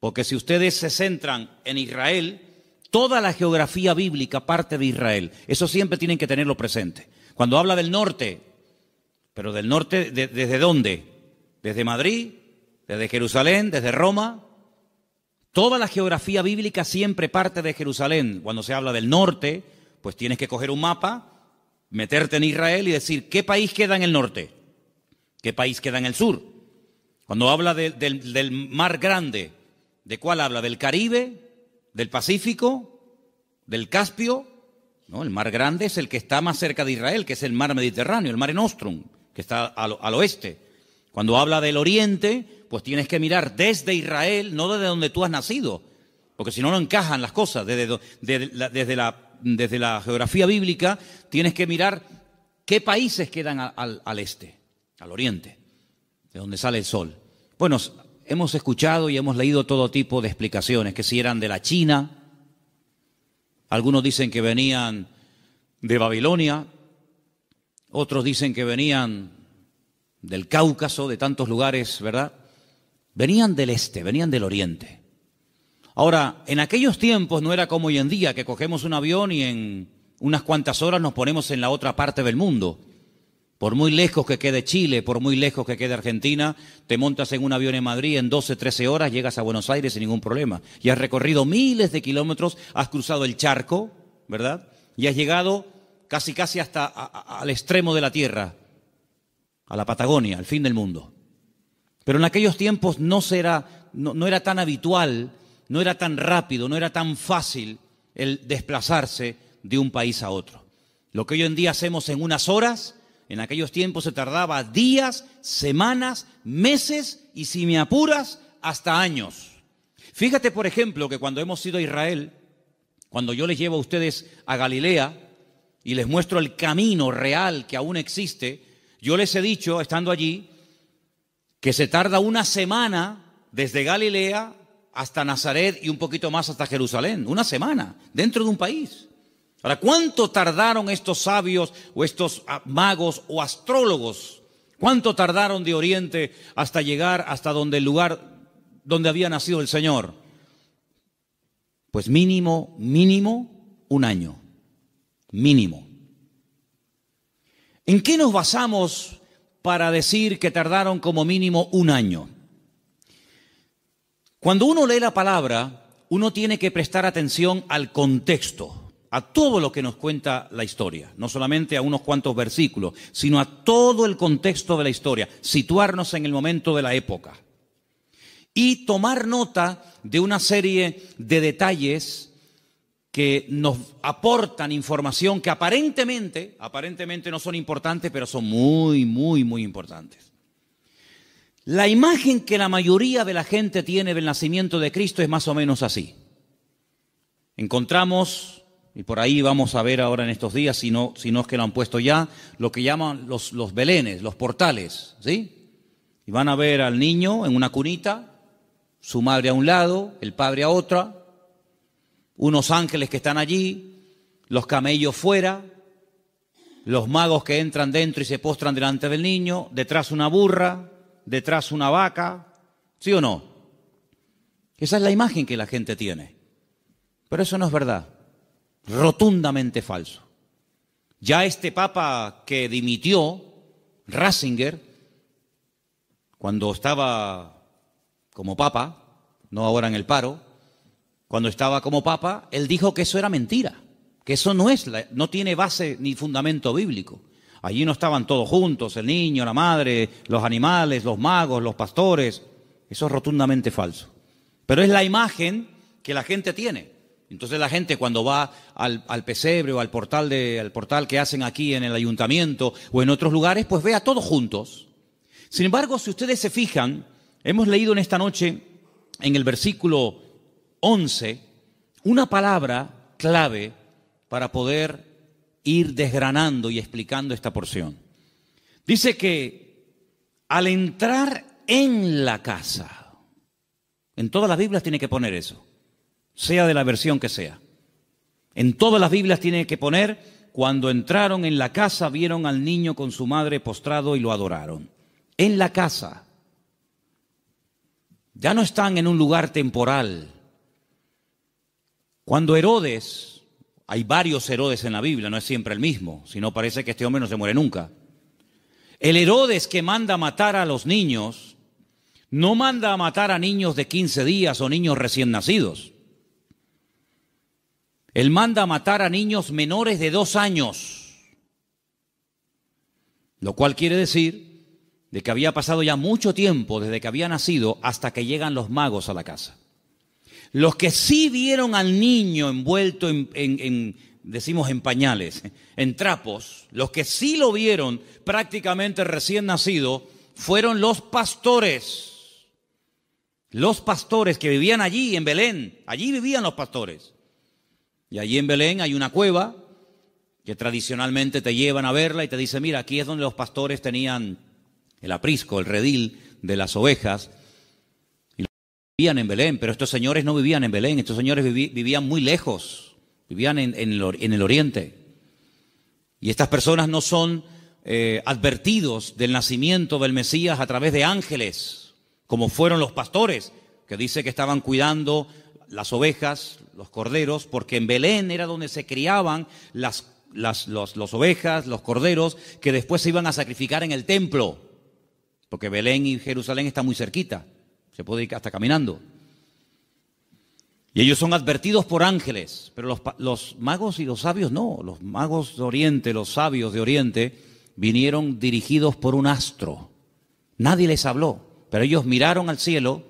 Porque si ustedes se centran en Israel, toda la geografía bíblica parte de Israel. Eso siempre tienen que tenerlo presente. Cuando habla del norte, pero del norte, ¿desde dónde? ¿Desde Madrid? ¿Desde Jerusalén? ¿Desde Roma? Toda la geografía bíblica siempre parte de Jerusalén. Cuando se habla del norte, pues tienes que coger un mapa, meterte en Israel y decir, ¿qué país queda en el norte? ¿Qué país queda en el sur? Cuando habla del mar grande, ¿de cuál habla? ¿Del Caribe? ¿Del Pacífico? ¿Del Caspio? No, el mar grande es el que está más cerca de Israel, que es el mar Mediterráneo, el mar Nostrum, que está al, oeste. Cuando habla del oriente, pues tienes que mirar desde Israel, no desde donde tú has nacido, porque si no, no encajan las cosas. Desde, la, desde, la, geografía bíblica tienes que mirar qué países quedan al este, al oriente, de donde sale el sol. Bueno, hemos escuchado y hemos leído todo tipo de explicaciones, que si eran de la China, algunos dicen que venían de Babilonia, otros dicen que venían del Cáucaso, de tantos lugares, ¿verdad? Venían del este, venían del oriente. Ahora, en aquellos tiempos no era como hoy en día, que cogemos un avión y en unas cuantas horas nos ponemos en la otra parte del mundo. Por muy lejos que quede Chile, por muy lejos que quede Argentina, te montas en un avión en Madrid en 12, 13 horas, llegas a Buenos Aires sin ningún problema. Y has recorrido miles de kilómetros, has cruzado el charco, ¿verdad? Y has llegado casi, casi hasta al extremo de la Tierra, a la Patagonia, al fin del mundo. Pero en aquellos tiempos no, será, no era tan habitual, no era tan rápido, no era tan fácil el desplazarse de un país a otro. Lo que hoy en día hacemos en unas horas, en aquellos tiempos se tardaba días, semanas, meses y si me apuras, hasta años. Fíjate, por ejemplo, que cuando hemos sido a Israel, cuando yo les llevo a ustedes a Galilea y les muestro el camino real que aún existe, yo les he dicho, estando allí, que se tarda una semana desde Galilea hasta Nazaret y un poquito más hasta Jerusalén. Una semana, dentro de un país. Ahora, ¿cuánto tardaron estos sabios o estos ah, magos o astrólogos? ¿Cuánto tardaron de Oriente hasta llegar hasta donde el lugar donde había nacido el Señor? Pues mínimo, mínimo, un año. Mínimo. ¿En qué nos basamos para decir que tardaron como mínimo un año? Cuando uno lee la palabra, uno tiene que prestar atención al contexto a todo lo que nos cuenta la historia, no solamente a unos cuantos versículos, sino a todo el contexto de la historia, situarnos en el momento de la época y tomar nota de una serie de detalles que nos aportan información que aparentemente, aparentemente no son importantes, pero son muy, muy, muy importantes. La imagen que la mayoría de la gente tiene del nacimiento de Cristo es más o menos así. Encontramos y por ahí vamos a ver ahora en estos días, si no, si no es que lo han puesto ya, lo que llaman los, los belenes, los portales, ¿sí? Y van a ver al niño en una cunita, su madre a un lado, el padre a otra, unos ángeles que están allí, los camellos fuera, los magos que entran dentro y se postran delante del niño, detrás una burra, detrás una vaca, ¿sí o no? Esa es la imagen que la gente tiene. Pero eso no es verdad rotundamente falso. Ya este papa que dimitió, Ratzinger, cuando estaba como papa, no ahora en el paro, cuando estaba como papa, él dijo que eso era mentira, que eso no es, la, no tiene base ni fundamento bíblico. Allí no estaban todos juntos, el niño, la madre, los animales, los magos, los pastores. Eso es rotundamente falso. Pero es la imagen que la gente tiene. Entonces la gente cuando va al, pesebre o al portal, de, al portal que hacen aquí en el ayuntamiento o en otros lugares, pues ve a todos juntos. Sin embargo, si ustedes se fijan, hemos leído en esta noche, en el versículo 11, una palabra clave para poder ir desgranando y explicando esta porción. Dice que al entrar en la casa, en todas las Biblias tiene que poner eso sea de la versión que sea. En todas las Biblias tiene que poner, cuando entraron en la casa vieron al niño con su madre postrado y lo adoraron. En la casa. Ya no están en un lugar temporal. Cuando Herodes, hay varios Herodes en la Biblia, no es siempre el mismo, si no parece que este hombre no se muere nunca. El Herodes que manda matar a los niños, no manda a matar a niños de 15 días o niños recién nacidos. Él manda a matar a niños menores de dos años, lo cual quiere decir de que había pasado ya mucho tiempo desde que había nacido hasta que llegan los magos a la casa. Los que sí vieron al niño envuelto en, en decimos en pañales, en trapos, los que sí lo vieron prácticamente recién nacido, fueron los pastores. Los pastores que vivían allí en Belén, allí vivían los pastores. Y allí en Belén hay una cueva que tradicionalmente te llevan a verla y te dicen, mira, aquí es donde los pastores tenían el aprisco, el redil de las ovejas. Y vivían en Belén, pero estos señores no vivían en Belén, estos señores vivían muy lejos, vivían en, el, oriente. Y estas personas no son eh, advertidos del nacimiento del Mesías a través de ángeles, como fueron los pastores, que dice que estaban cuidando las ovejas, los corderos, porque en Belén era donde se criaban las, las los, ovejas, los corderos, que después se iban a sacrificar en el templo, porque Belén y Jerusalén está muy cerquita, se puede ir hasta caminando. Y ellos son advertidos por ángeles, pero los, los, magos y los sabios no. Los magos de Oriente, los sabios de Oriente, vinieron dirigidos por un astro. Nadie les habló, pero ellos miraron al cielo,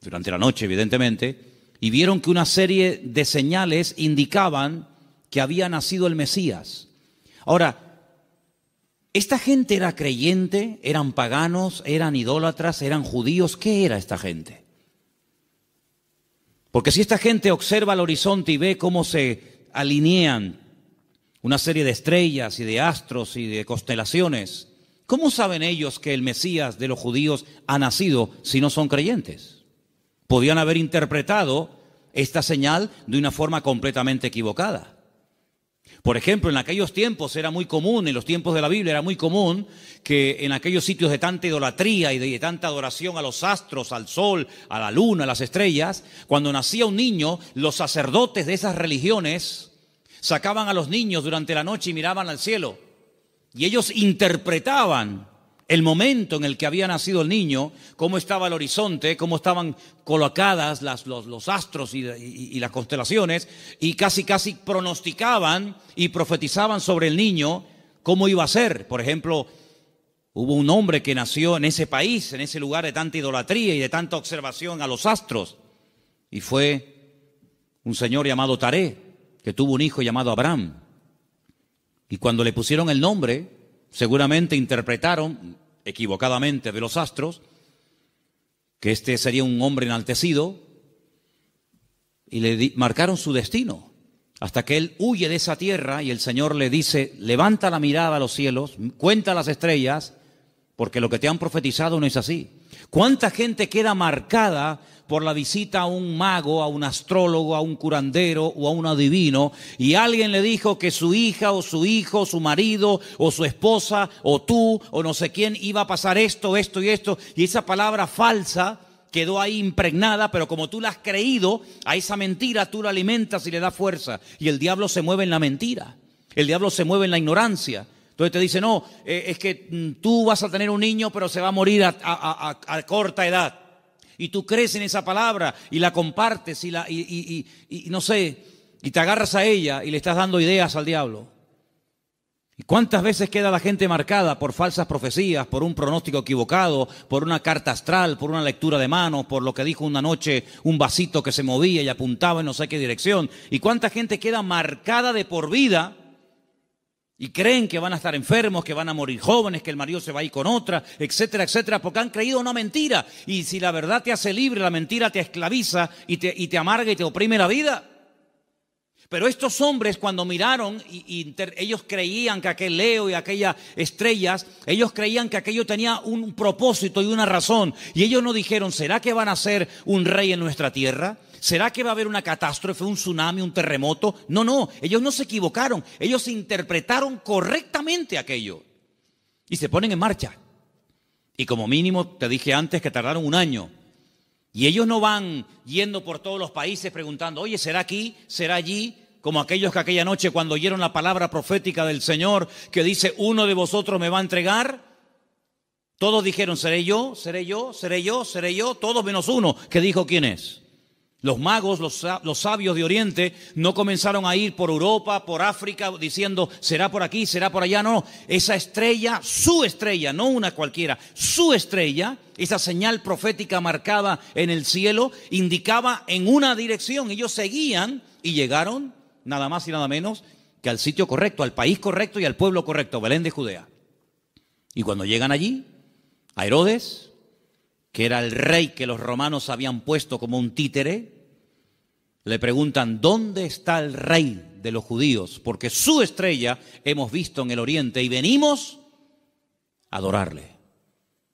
durante la noche evidentemente, y vieron que una serie de señales indicaban que había nacido el Mesías. Ahora, ¿esta gente era creyente? ¿Eran paganos? ¿Eran idólatras? ¿Eran judíos? ¿Qué era esta gente? Porque si esta gente observa el horizonte y ve cómo se alinean una serie de estrellas y de astros y de constelaciones, ¿cómo saben ellos que el Mesías de los judíos ha nacido si no son creyentes? podían haber interpretado esta señal de una forma completamente equivocada. Por ejemplo, en aquellos tiempos era muy común, en los tiempos de la Biblia era muy común que en aquellos sitios de tanta idolatría y de tanta adoración a los astros, al sol, a la luna, a las estrellas, cuando nacía un niño, los sacerdotes de esas religiones sacaban a los niños durante la noche y miraban al cielo. Y ellos interpretaban el momento en el que había nacido el niño, cómo estaba el horizonte, cómo estaban colocadas los, astros y, las constelaciones, y casi, casi pronosticaban y profetizaban sobre el niño cómo iba a ser. Por ejemplo, hubo un hombre que nació en ese país, en ese lugar de tanta idolatría y de tanta observación a los astros, y fue un señor llamado Taré, que tuvo un hijo llamado Abraham. Y cuando le pusieron el nombre, seguramente interpretaron equivocadamente de los astros que este sería un hombre enaltecido y le marcaron su destino hasta que él huye de esa tierra y el Señor le dice, levanta la mirada a los cielos, cuenta las estrellas, porque lo que te han profetizado no es así. ¿Cuánta gente queda marcada por la visita a un mago, a un astrólogo, a un curandero o a un adivino, y alguien le dijo que su hija o su hijo, su marido o su esposa o tú o no sé quién iba a pasar esto, esto y esto, y esa palabra falsa quedó ahí impregnada, pero como tú la has creído, a esa mentira tú la alimentas y le das fuerza, y el diablo se mueve en la mentira, el diablo se mueve en la ignorancia. Entonces te dice, no, eh, es que mm, tú vas a tener un niño, pero se va a morir a corta edad y tú crees en esa palabra y la compartes y, la, y, no sé, y te agarras a ella y le estás dando ideas al diablo. ¿Y cuántas veces queda la gente marcada por falsas profecías, por un pronóstico equivocado, por una carta astral, por una lectura de manos, por lo que dijo una noche un vasito que se movía y apuntaba en no sé qué dirección? ¿Y cuánta gente queda marcada de por vida? Y creen que van a estar enfermos, que van a morir jóvenes, que el marido se va a ir con otra, etcétera, etcétera, porque han creído una mentira. Y si la verdad te hace libre, la mentira te esclaviza y te, y te amarga y te oprime la vida. Pero estos hombres cuando miraron, y, ellos creían que aquel Leo y aquellas estrellas, ellos creían que aquello tenía un propósito y una razón. Y ellos no dijeron, ¿será que van a ser un rey en nuestra tierra? ¿Será que va a haber una catástrofe, un tsunami, un terremoto? No, no, ellos no se equivocaron, ellos interpretaron correctamente aquello y se ponen en marcha. Y como mínimo, te dije antes que tardaron un año. Y ellos no van yendo por todos los países preguntando, oye, ¿será aquí? ¿Será allí? Como aquellos que aquella noche cuando oyeron la palabra profética del Señor que dice, uno de vosotros me va a entregar. Todos dijeron, seré yo, seré yo, seré yo, seré yo, todos menos uno, que dijo quién es. Los magos, los, sabios de Oriente, no comenzaron a ir por Europa, por África, diciendo, será por aquí, será por allá. No, no, esa estrella, su estrella, no una cualquiera, su estrella, esa señal profética marcada en el cielo, indicaba en una dirección. Ellos seguían y llegaron, nada más y nada menos, que al sitio correcto, al país correcto y al pueblo correcto, Belén de Judea. Y cuando llegan allí, a Herodes, que era el rey que los romanos habían puesto como un títere, le preguntan, ¿dónde está el rey de los judíos? Porque su estrella hemos visto en el oriente y venimos a adorarle.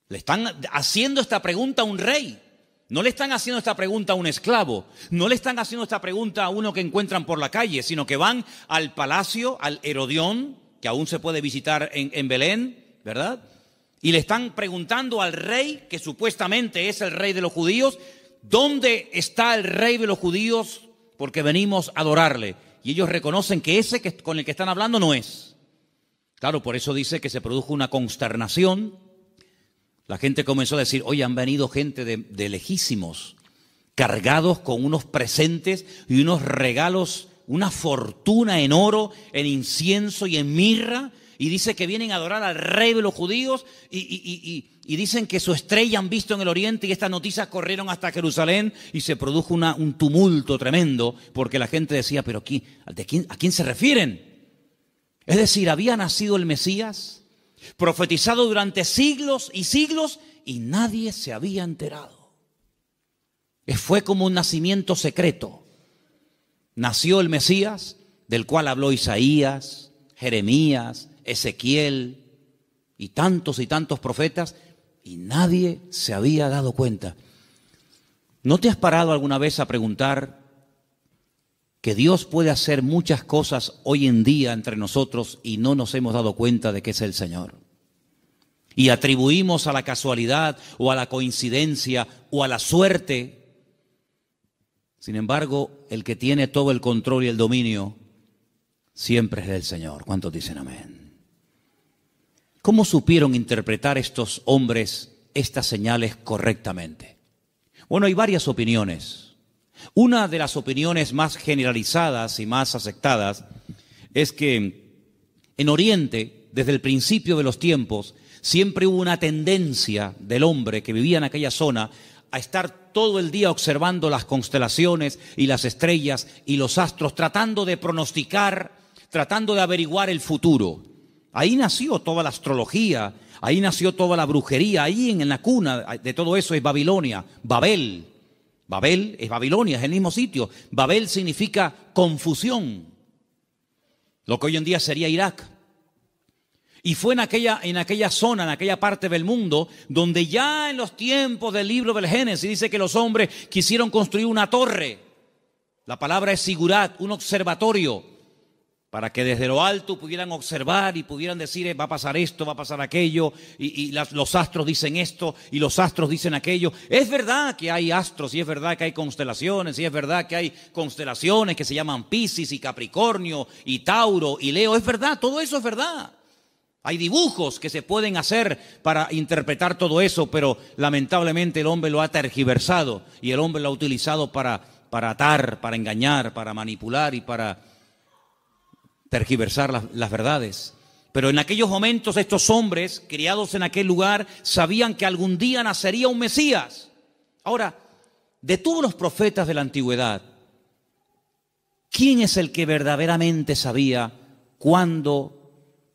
Le están haciendo esta pregunta a un rey. No le están haciendo esta pregunta a un esclavo, no le están haciendo esta pregunta a uno que encuentran por la calle, sino que van al palacio, al Herodión, que aún se puede visitar en, Belén, ¿verdad? y le están preguntando al rey, que supuestamente es el rey de los judíos, ¿dónde está el rey de los judíos? Porque venimos a adorarle. Y ellos reconocen que ese que, con el que están hablando no es. Claro, por eso dice que se produjo una consternación. La gente comenzó a decir, hoy han venido gente de, de lejísimos, cargados con unos presentes y unos regalos, una fortuna en oro, en incienso y en mirra y dice que vienen a adorar al rey de los judíos y, dicen que su estrella han visto en el oriente y estas noticias corrieron hasta Jerusalén y se produjo un tumulto tremendo porque la gente decía, pero ¿a quién se refieren? Es decir, había nacido el Mesías, profetizado durante siglos y siglos y nadie se había enterado. Fue como un nacimiento secreto. Nació el Mesías, del cual habló Isaías, Jeremías, Ezequiel y tantos y tantos profetas, y nadie se había dado cuenta. ¿No te has parado alguna vez a preguntar que Dios puede hacer muchas cosas hoy en día entre nosotros y no nos hemos dado cuenta de que es el Señor? Y atribuimos a la casualidad o a la coincidencia o a la suerte. Sin embargo, el que tiene todo el control y el dominio siempre es el Señor. ¿Cuántos dicen amén? ¿Cómo supieron interpretar estos hombres estas señales correctamente? Bueno, hay varias opiniones. Una de las opiniones más generalizadas y más aceptadas es que en Oriente, desde el principio de los tiempos, siempre hubo una tendencia del hombre que vivía en aquella zona a estar todo el día observando las constelaciones y las estrellas y los astros, tratando de pronosticar, tratando de averiguar el futuro. Ahí nació toda la astrología, ahí nació toda la brujería, ahí en, la cuna de todo eso es Babilonia, Babel. Babel es Babilonia, es el mismo sitio. Babel significa confusión, lo que hoy en día sería Irak. Y fue en aquella, en aquella zona, en aquella parte del mundo, donde ya en los tiempos del libro del Génesis dice que los hombres quisieron construir una torre. La palabra es sigurat, un observatorio para que desde lo alto pudieran observar y pudieran decir, eh, va a pasar esto, va a pasar aquello, y, los astros dicen esto, y los astros dicen aquello. Es verdad que hay astros, y es verdad que hay constelaciones, y es verdad que hay constelaciones que se llaman Pisces y Capricornio y Tauro y Leo. Es verdad, todo eso es verdad. Hay dibujos que se pueden hacer para interpretar todo eso, pero lamentablemente el hombre lo ha tergiversado y el hombre lo ha utilizado para, para atar, para engañar, para manipular y para tergiversar las, verdades. Pero en aquellos momentos estos hombres, criados en aquel lugar, sabían que algún día nacería un Mesías. Ahora, de todos los profetas de la antigüedad, ¿quién es el que verdaderamente sabía cuándo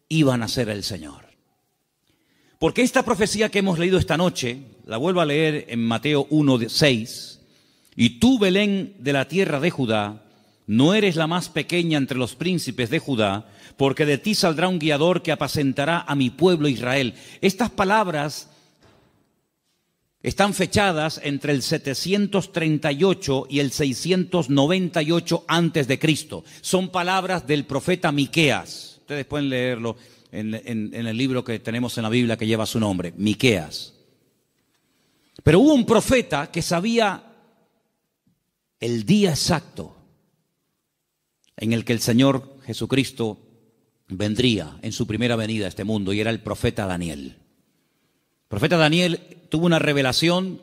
iba a nacer el Señor? Porque esta profecía que hemos leído esta noche, la vuelvo a leer en Mateo 1, 6, y tú, Belén, de la tierra de Judá, no eres la más pequeña entre los príncipes de Judá, porque de ti saldrá un guiador que apacentará a mi pueblo Israel. Estas palabras están fechadas entre el 738 y el 698 antes de Cristo. Son palabras del profeta Miqueas. Ustedes pueden leerlo en, en, el libro que tenemos en la Biblia que lleva su nombre, Miqueas. Pero hubo un profeta que sabía el día exacto en el que el Señor Jesucristo vendría en su primera venida a este mundo y era el profeta Daniel. El profeta Daniel tuvo una revelación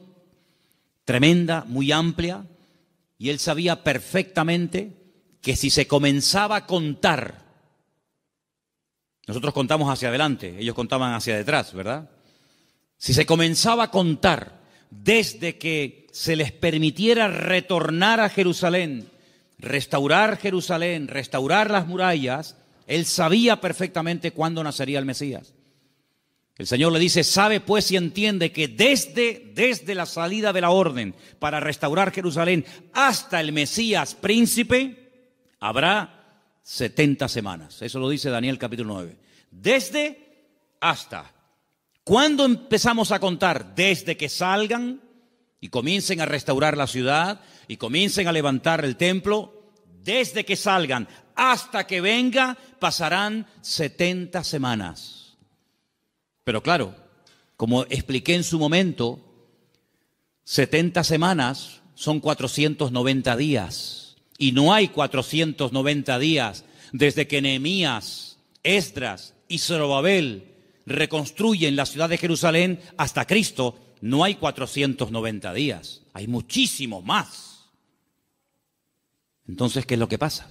tremenda, muy amplia, y él sabía perfectamente que si se comenzaba a contar, nosotros contamos hacia adelante, ellos contaban hacia detrás, ¿verdad? Si se comenzaba a contar desde que se les permitiera retornar a Jerusalén restaurar Jerusalén, restaurar las murallas, él sabía perfectamente cuándo nacería el Mesías. El Señor le dice, sabe pues y entiende que desde, desde la salida de la orden para restaurar Jerusalén hasta el Mesías príncipe, habrá 70 semanas. Eso lo dice Daniel capítulo 9. Desde hasta. ¿Cuándo empezamos a contar? Desde que salgan y comiencen a restaurar la ciudad y comiencen a levantar el templo, desde que salgan hasta que venga pasarán 70 semanas. Pero claro, como expliqué en su momento, 70 semanas son 490 días. Y no hay 490 días desde que Nehemías, Esdras y Zorobabel reconstruyen la ciudad de Jerusalén hasta Cristo no hay 490 días, hay muchísimo más. Entonces, ¿qué es lo que pasa?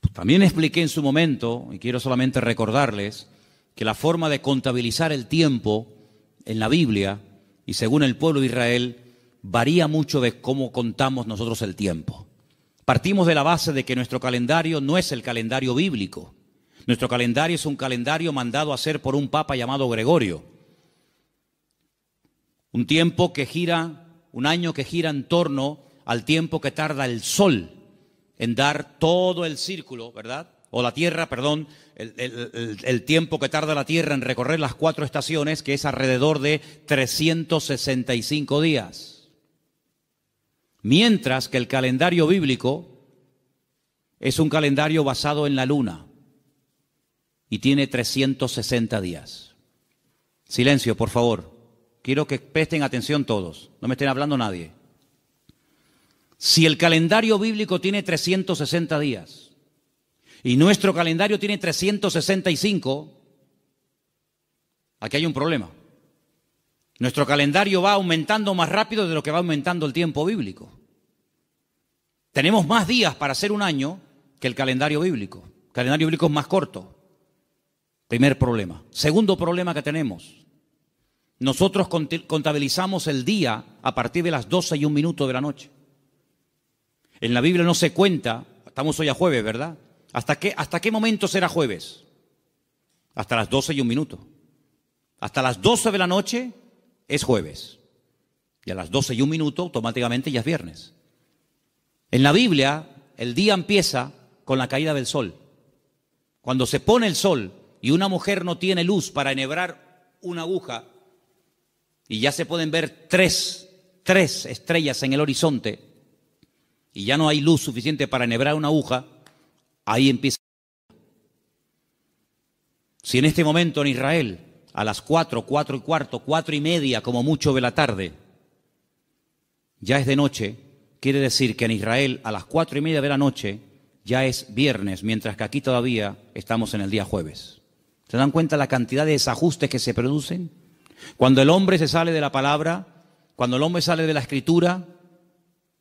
Pues también expliqué en su momento, y quiero solamente recordarles, que la forma de contabilizar el tiempo en la Biblia y según el pueblo de Israel varía mucho de cómo contamos nosotros el tiempo. Partimos de la base de que nuestro calendario no es el calendario bíblico. Nuestro calendario es un calendario mandado a hacer por un papa llamado Gregorio. Un tiempo que gira, un año que gira en torno al tiempo que tarda el sol en dar todo el círculo, ¿verdad? O la Tierra, perdón, el, tiempo que tarda la Tierra en recorrer las cuatro estaciones, que es alrededor de 365 días. Mientras que el calendario bíblico es un calendario basado en la luna y tiene 360 días. Silencio, por favor. Quiero que presten atención todos, no me estén hablando nadie. Si el calendario bíblico tiene 360 días y nuestro calendario tiene 365, aquí hay un problema. Nuestro calendario va aumentando más rápido de lo que va aumentando el tiempo bíblico. Tenemos más días para hacer un año que el calendario bíblico. El calendario bíblico es más corto. Primer problema. Segundo problema que tenemos. Nosotros contabilizamos el día a partir de las 12 y un minuto de la noche. En la Biblia no se cuenta, estamos hoy a jueves, ¿verdad? ¿Hasta qué, hasta qué momento será jueves? Hasta las 12 y un minuto. Hasta las 12 de la noche es jueves. Y a las 12 y un minuto automáticamente ya es viernes. En la Biblia el día empieza con la caída del sol. Cuando se pone el sol y una mujer no tiene luz para enhebrar una aguja, y ya se pueden ver tres, tres estrellas en el horizonte. Y ya no hay luz suficiente para enhebrar una aguja. Ahí empieza. Si en este momento en Israel, a las cuatro, cuatro y cuarto, cuatro y media, como mucho de la tarde, ya es de noche, quiere decir que en Israel a las cuatro y media de la noche ya es viernes, mientras que aquí todavía estamos en el día jueves. ¿Se dan cuenta la cantidad de desajustes que se producen? Cuando el hombre se sale de la palabra, cuando el hombre sale de la escritura,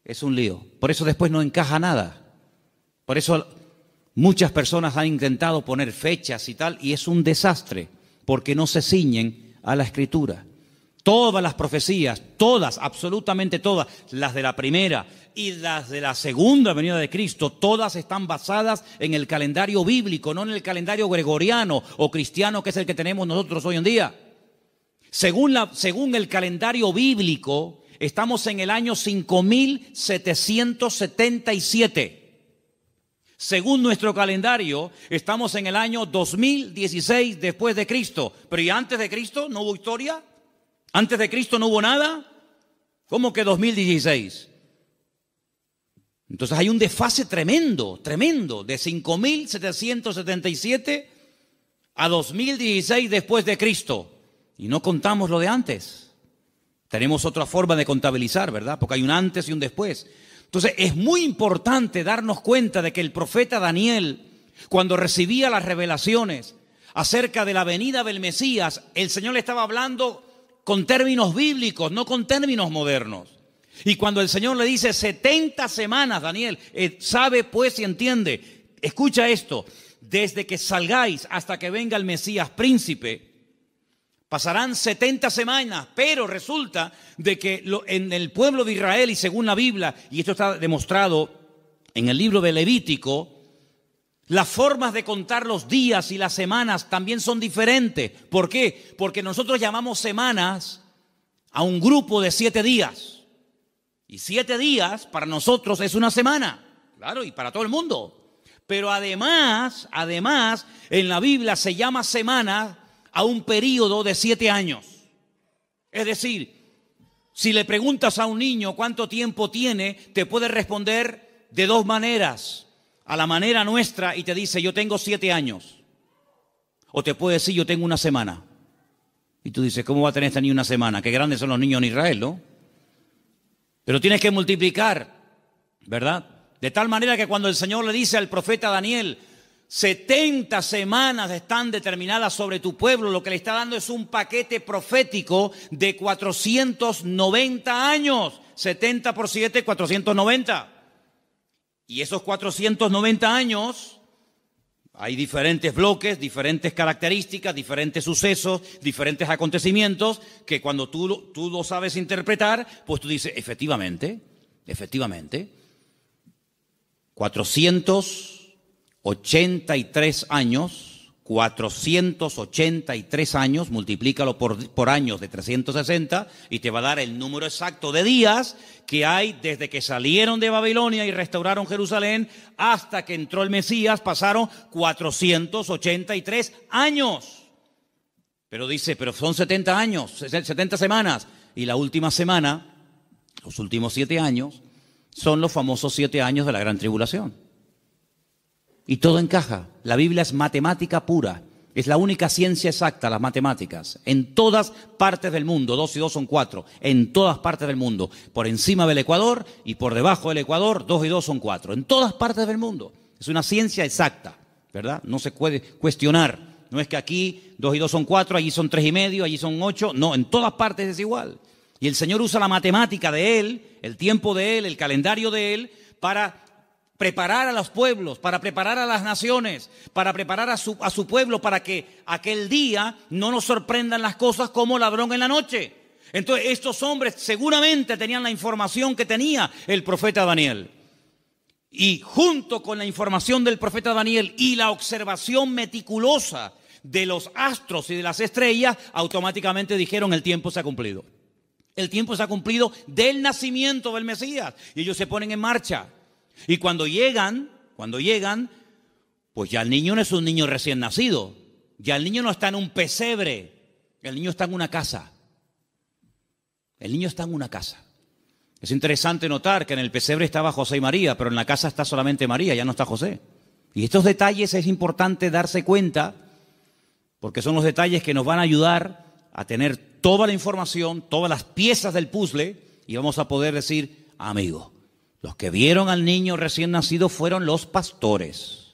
es un lío. Por eso después no encaja nada. Por eso muchas personas han intentado poner fechas y tal, y es un desastre, porque no se ciñen a la escritura. Todas las profecías, todas, absolutamente todas, las de la primera y las de la segunda venida de Cristo, todas están basadas en el calendario bíblico, no en el calendario gregoriano o cristiano que es el que tenemos nosotros hoy en día. Según, el calendario bíblico, estamos en el año 5777. Según nuestro calendario, estamos en el año 2016 después de Cristo. Pero ¿y antes de Cristo no hubo historia? ¿Antes de Cristo no hubo nada? ¿Cómo que 2016? Entonces hay un desfase tremendo, tremendo, de 5777 a 2016 después de Cristo y no contamos lo de antes. Tenemos otra forma de contabilizar, ¿verdad? Porque hay un antes y un después. Entonces es muy importante darnos cuenta de que el profeta Daniel, cuando recibía las revelaciones acerca de la venida del Mesías, el Señor le estaba hablando con términos bíblicos, no con términos modernos. Y cuando el Señor le dice 70 semanas, Daniel, eh, sabe pues y entiende, escucha esto, desde que salgáis hasta que venga el Mesías príncipe, Pasarán 70 semanas, pero resulta de que lo, en el pueblo de Israel y según la Biblia, y esto está demostrado en el libro de Levítico, las formas de contar los días y las semanas también son diferentes. ¿Por qué? Porque nosotros llamamos semanas a un grupo de siete días. Y siete días para nosotros es una semana, claro, y para todo el mundo. Pero además, además, en la Biblia se llama semana a un periodo de siete años. Es decir, si le preguntas a un niño cuánto tiempo tiene, te puede responder de dos maneras. A la manera nuestra y te dice, yo tengo siete años. O te puede decir, yo tengo una semana. Y tú dices, ¿cómo va a tener esta niña una semana? Qué grandes son los niños en Israel, ¿no? Pero tienes que multiplicar, ¿verdad? De tal manera que cuando el Señor le dice al profeta Daniel, 70 semanas están determinadas sobre tu pueblo. Lo que le está dando es un paquete profético de 490 años. 70 por 7, 490. Y esos 490 años, hay diferentes bloques, diferentes características, diferentes sucesos, diferentes acontecimientos, que cuando tú, tú lo sabes interpretar, pues tú dices, efectivamente, efectivamente, 400 83 años, 483 años, multiplícalo por, años de 360 y te va a dar el número exacto de días que hay desde que salieron de Babilonia y restauraron Jerusalén hasta que entró el Mesías, pasaron 483 años. Pero dice, pero son 70 años, 70 semanas. Y la última semana, los últimos siete años, son los famosos siete años de la gran tribulación. Y todo encaja. La Biblia es matemática pura. Es la única ciencia exacta, las matemáticas. En todas partes del mundo, dos y dos son cuatro. En todas partes del mundo. Por encima del Ecuador y por debajo del Ecuador, dos y dos son cuatro. En todas partes del mundo. Es una ciencia exacta, ¿verdad? No se puede cuestionar. No es que aquí dos y dos son cuatro, allí son tres y medio, allí son ocho. No, en todas partes es igual. Y el Señor usa la matemática de Él, el tiempo de Él, el calendario de Él, para preparar a los pueblos, para preparar a las naciones, para preparar a su, pueblo para que aquel día no nos sorprendan las cosas como ladrón en la noche. Entonces estos hombres seguramente tenían la información que tenía el profeta Daniel. Y junto con la información del profeta Daniel y la observación meticulosa de los astros y de las estrellas, automáticamente dijeron el tiempo se ha cumplido. El tiempo se ha cumplido del nacimiento del Mesías. Y ellos se ponen en marcha. Y cuando llegan, cuando llegan, pues ya el niño no es un niño recién nacido, ya el niño no está en un pesebre, el niño está en una casa. El niño está en una casa. Es interesante notar que en el pesebre estaba José y María, pero en la casa está solamente María, ya no está José. Y estos detalles es importante darse cuenta, porque son los detalles que nos van a ayudar a tener toda la información, todas las piezas del puzzle, y vamos a poder decir, amigo, los que vieron al niño recién nacido fueron los pastores.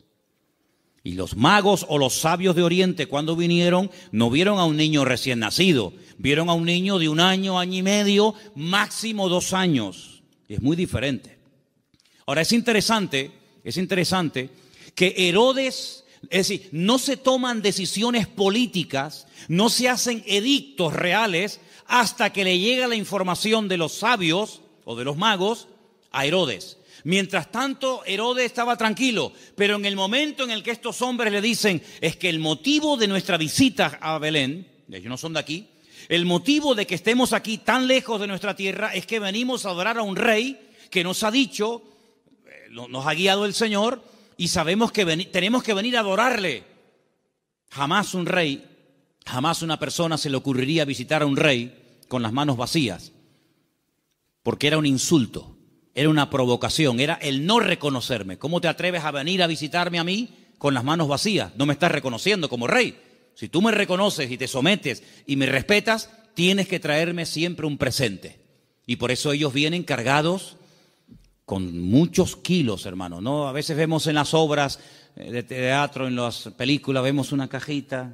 Y los magos o los sabios de Oriente cuando vinieron no vieron a un niño recién nacido, vieron a un niño de un año, año y medio, máximo dos años. Es muy diferente. Ahora es interesante, es interesante que Herodes es decir, no se toman decisiones políticas, no se hacen edictos reales hasta que le llega la información de los sabios o de los magos a Herodes. Mientras tanto, Herodes estaba tranquilo, pero en el momento en el que estos hombres le dicen, es que el motivo de nuestra visita a Belén, ellos no son de aquí, el motivo de que estemos aquí tan lejos de nuestra tierra es que venimos a adorar a un rey que nos ha dicho, eh, nos ha guiado el Señor y sabemos que tenemos que venir a adorarle. Jamás un rey, jamás una persona se le ocurriría visitar a un rey con las manos vacías, porque era un insulto era una provocación, era el no reconocerme. ¿Cómo te atreves a venir a visitarme a mí con las manos vacías? No me estás reconociendo como rey. Si tú me reconoces y te sometes y me respetas, tienes que traerme siempre un presente. Y por eso ellos vienen cargados con muchos kilos, hermano. ¿no? A veces vemos en las obras eh, de teatro, en las películas, vemos una cajita,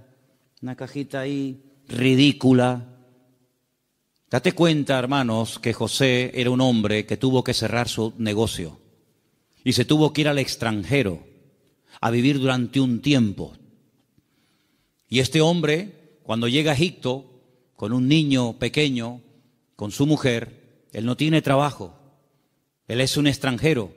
una cajita ahí ridícula, Date cuenta, hermanos, que José era un hombre que tuvo que cerrar su negocio y se tuvo que ir al extranjero a vivir durante un tiempo. Y este hombre, cuando llega a Egipto, con un niño pequeño, con su mujer, él no tiene trabajo, él es un extranjero.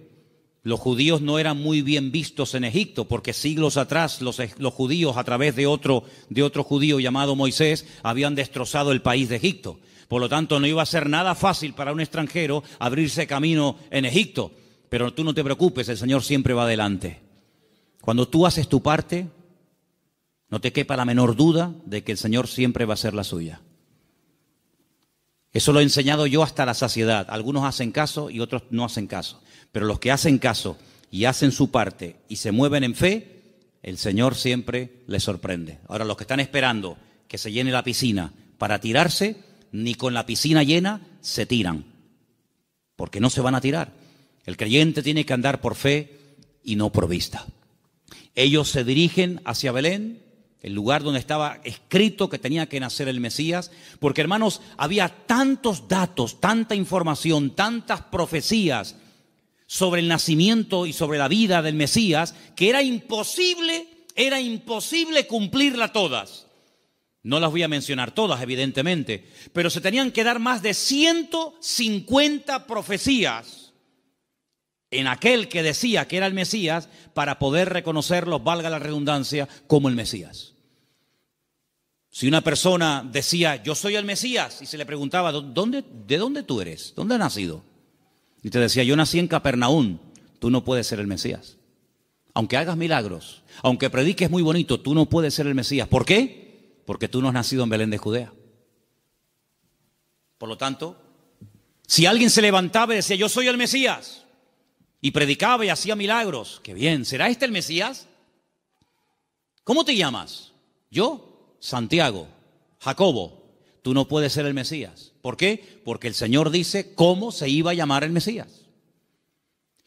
Los judíos no eran muy bien vistos en Egipto, porque siglos atrás los, judíos, a través de otro, de otro judío llamado Moisés, habían destrozado el país de Egipto. Por lo tanto, no iba a ser nada fácil para un extranjero abrirse camino en Egipto. Pero tú no te preocupes, el Señor siempre va adelante. Cuando tú haces tu parte, no te quepa la menor duda de que el Señor siempre va a ser la suya. Eso lo he enseñado yo hasta la saciedad. Algunos hacen caso y otros no hacen caso. Pero los que hacen caso y hacen su parte y se mueven en fe, el Señor siempre les sorprende. Ahora, los que están esperando que se llene la piscina para tirarse, ni con la piscina llena se tiran, porque no se van a tirar. El creyente tiene que andar por fe y no por vista. Ellos se dirigen hacia Belén, el lugar donde estaba escrito que tenía que nacer el Mesías, porque hermanos, había tantos datos, tanta información, tantas profecías sobre el nacimiento y sobre la vida del Mesías, que era imposible, era imposible cumplirla todas. No las voy a mencionar todas, evidentemente, pero se tenían que dar más de 150 profecías en aquel que decía que era el Mesías para poder reconocerlos, valga la redundancia, como el Mesías. Si una persona decía, yo soy el Mesías, y se le preguntaba, ¿dónde, ¿de dónde tú eres? ¿Dónde has nacido? Y te decía, yo nací en Capernaum, tú no puedes ser el Mesías. Aunque hagas milagros, aunque prediques muy bonito, tú no puedes ser el Mesías. ¿Por qué? porque tú no has nacido en Belén de Judea. Por lo tanto, si alguien se levantaba y decía, yo soy el Mesías, y predicaba y hacía milagros, que bien, ¿será este el Mesías? ¿Cómo te llamas? Yo, Santiago, Jacobo, tú no puedes ser el Mesías. ¿Por qué? Porque el Señor dice cómo se iba a llamar el Mesías.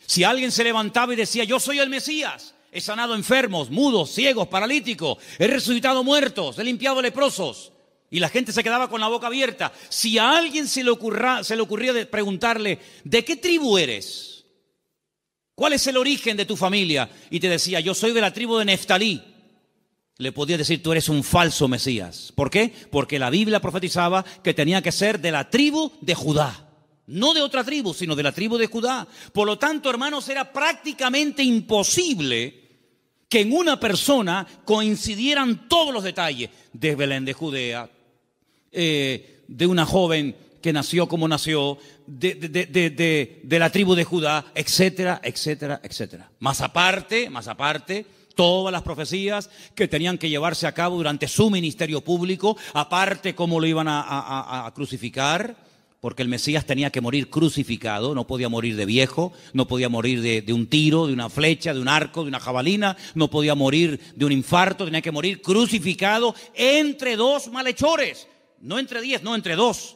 Si alguien se levantaba y decía, yo soy el Mesías, He sanado enfermos, mudos, ciegos, paralíticos. He resucitado muertos, he limpiado leprosos. Y la gente se quedaba con la boca abierta. Si a alguien se le, ocurra, se le ocurría preguntarle, ¿de qué tribu eres? ¿Cuál es el origen de tu familia? Y te decía, yo soy de la tribu de Neftalí. Le podía decir, tú eres un falso Mesías. ¿Por qué? Porque la Biblia profetizaba que tenía que ser de la tribu de Judá. No de otra tribu, sino de la tribu de Judá. Por lo tanto, hermanos, era prácticamente imposible que en una persona coincidieran todos los detalles de Belén de Judea, eh, de una joven que nació como nació, de, la tribu de Judá, etcétera, etcétera, etcétera. Más aparte, más aparte, todas las profecías que tenían que llevarse a cabo durante su ministerio público, aparte cómo lo iban a crucificar porque el Mesías tenía que morir crucificado, no podía morir de viejo, no podía morir de, un tiro, de una flecha, de un arco, de una jabalina, no podía morir de un infarto, tenía que morir crucificado entre dos malhechores, no entre diez, no entre dos.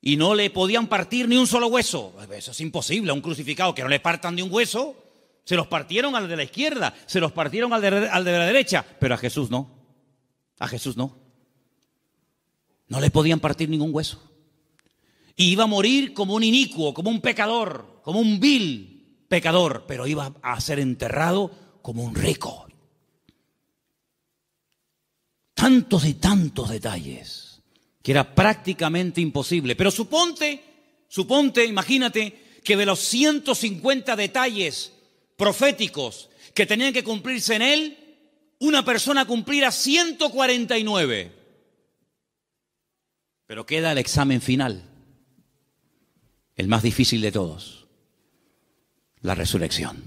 Y no le podían partir ni un solo hueso. Eso es imposible, a un crucificado que no le partan ni un hueso. Se los partieron al de la izquierda, se los partieron al de la derecha, pero a Jesús no. A Jesús no. No le podían partir ningún hueso. Y iba a morir como un inicuo, como un pecador, como un vil pecador, pero iba a ser enterrado como un rico. Tantos y tantos detalles que era prácticamente imposible. Pero suponte, suponte, imagínate que de los 150 detalles proféticos que tenían que cumplirse en él, una persona cumpliera 149. Pero queda el examen final, el más difícil de todos, la resurrección.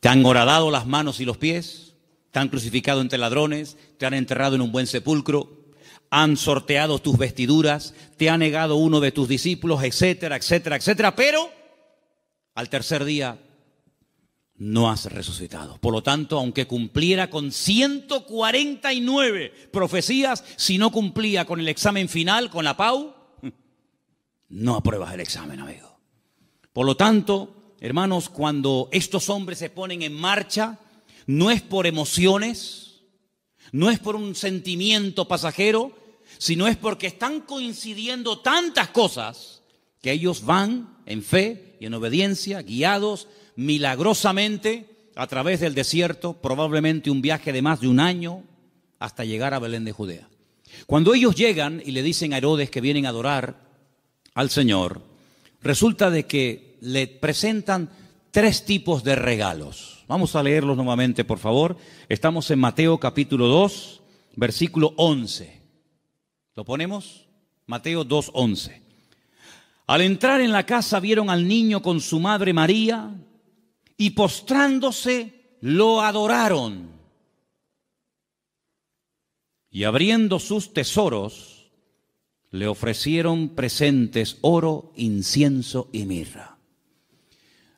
Te han horadado las manos y los pies, te han crucificado entre ladrones, te han enterrado en un buen sepulcro, han sorteado tus vestiduras, te ha negado uno de tus discípulos, etcétera, etcétera, etcétera. Pero al tercer día no has resucitado. Por lo tanto, aunque cumpliera con 149 profecías, si no cumplía con el examen final, con la PAU, no apruebas el examen, amigo. Por lo tanto, hermanos, cuando estos hombres se ponen en marcha, no es por emociones, no es por un sentimiento pasajero, sino es porque están coincidiendo tantas cosas que ellos van en fe y en obediencia, guiados milagrosamente a través del desierto, probablemente un viaje de más de un año, hasta llegar a Belén de Judea. Cuando ellos llegan y le dicen a Herodes que vienen a adorar al Señor, resulta de que le presentan tres tipos de regalos. Vamos a leerlos nuevamente, por favor. Estamos en Mateo capítulo 2, versículo 11. ¿Lo ponemos? Mateo 2, 11. Al entrar en la casa vieron al niño con su madre María y postrándose lo adoraron. Y abriendo sus tesoros, le ofrecieron presentes oro, incienso y mirra.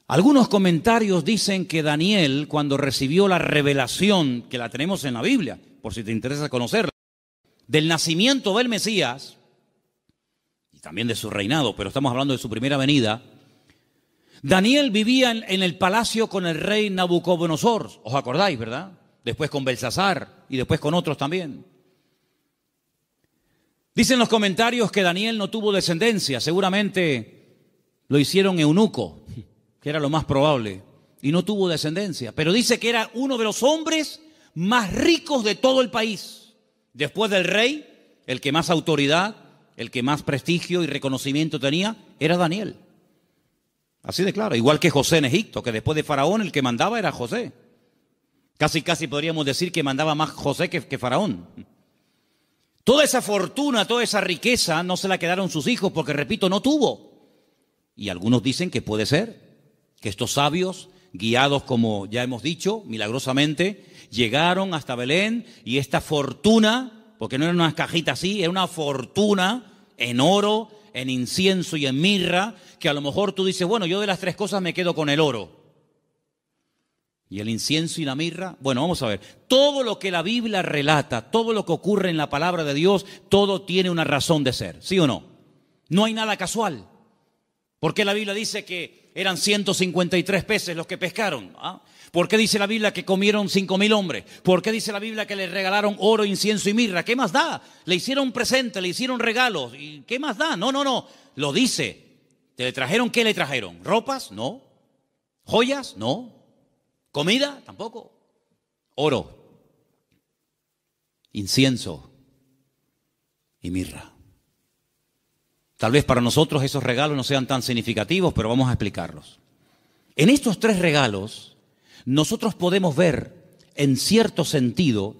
Algunos comentarios dicen que Daniel, cuando recibió la revelación, que la tenemos en la Biblia, por si te interesa conocerla, del nacimiento del Mesías, y también de su reinado, pero estamos hablando de su primera venida, Daniel vivía en, el palacio con el rey Nabucodonosor, os acordáis, ¿verdad? Después con Belsasar y después con otros también. Dicen los comentarios que Daniel no tuvo descendencia, seguramente lo hicieron eunuco, que era lo más probable, y no tuvo descendencia, pero dice que era uno de los hombres más ricos de todo el país, después del rey, el que más autoridad, el que más prestigio y reconocimiento tenía, era Daniel. Así de claro. Igual que José en Egipto, que después de Faraón el que mandaba era José. Casi, casi podríamos decir que mandaba más José que, Faraón. Toda esa fortuna, toda esa riqueza no se la quedaron sus hijos porque, repito, no tuvo. Y algunos dicen que puede ser, que estos sabios, guiados como ya hemos dicho, milagrosamente, llegaron hasta Belén y esta fortuna, porque no era una cajita así, era una fortuna en oro, en incienso y en mirra, que a lo mejor tú dices, bueno, yo de las tres cosas me quedo con el oro. Y el incienso y la mirra, bueno, vamos a ver, todo lo que la Biblia relata, todo lo que ocurre en la palabra de Dios, todo tiene una razón de ser, ¿sí o no? No hay nada casual. Porque la Biblia dice que eran 153 peces los que pescaron. ¿ah? ¿Por qué dice la Biblia que comieron cinco mil hombres? ¿Por qué dice la Biblia que le regalaron oro, incienso y mirra? ¿Qué más da? Le hicieron presente, le hicieron regalos. ¿Y qué más da? No, no, no. Lo dice. ¿Te le trajeron qué le trajeron? ¿Ropas? No. ¿Joyas? No. ¿Comida? Tampoco. Oro. Incienso. Y mirra. Tal vez para nosotros esos regalos no sean tan significativos, pero vamos a explicarlos. En estos tres regalos nosotros podemos ver, en cierto sentido,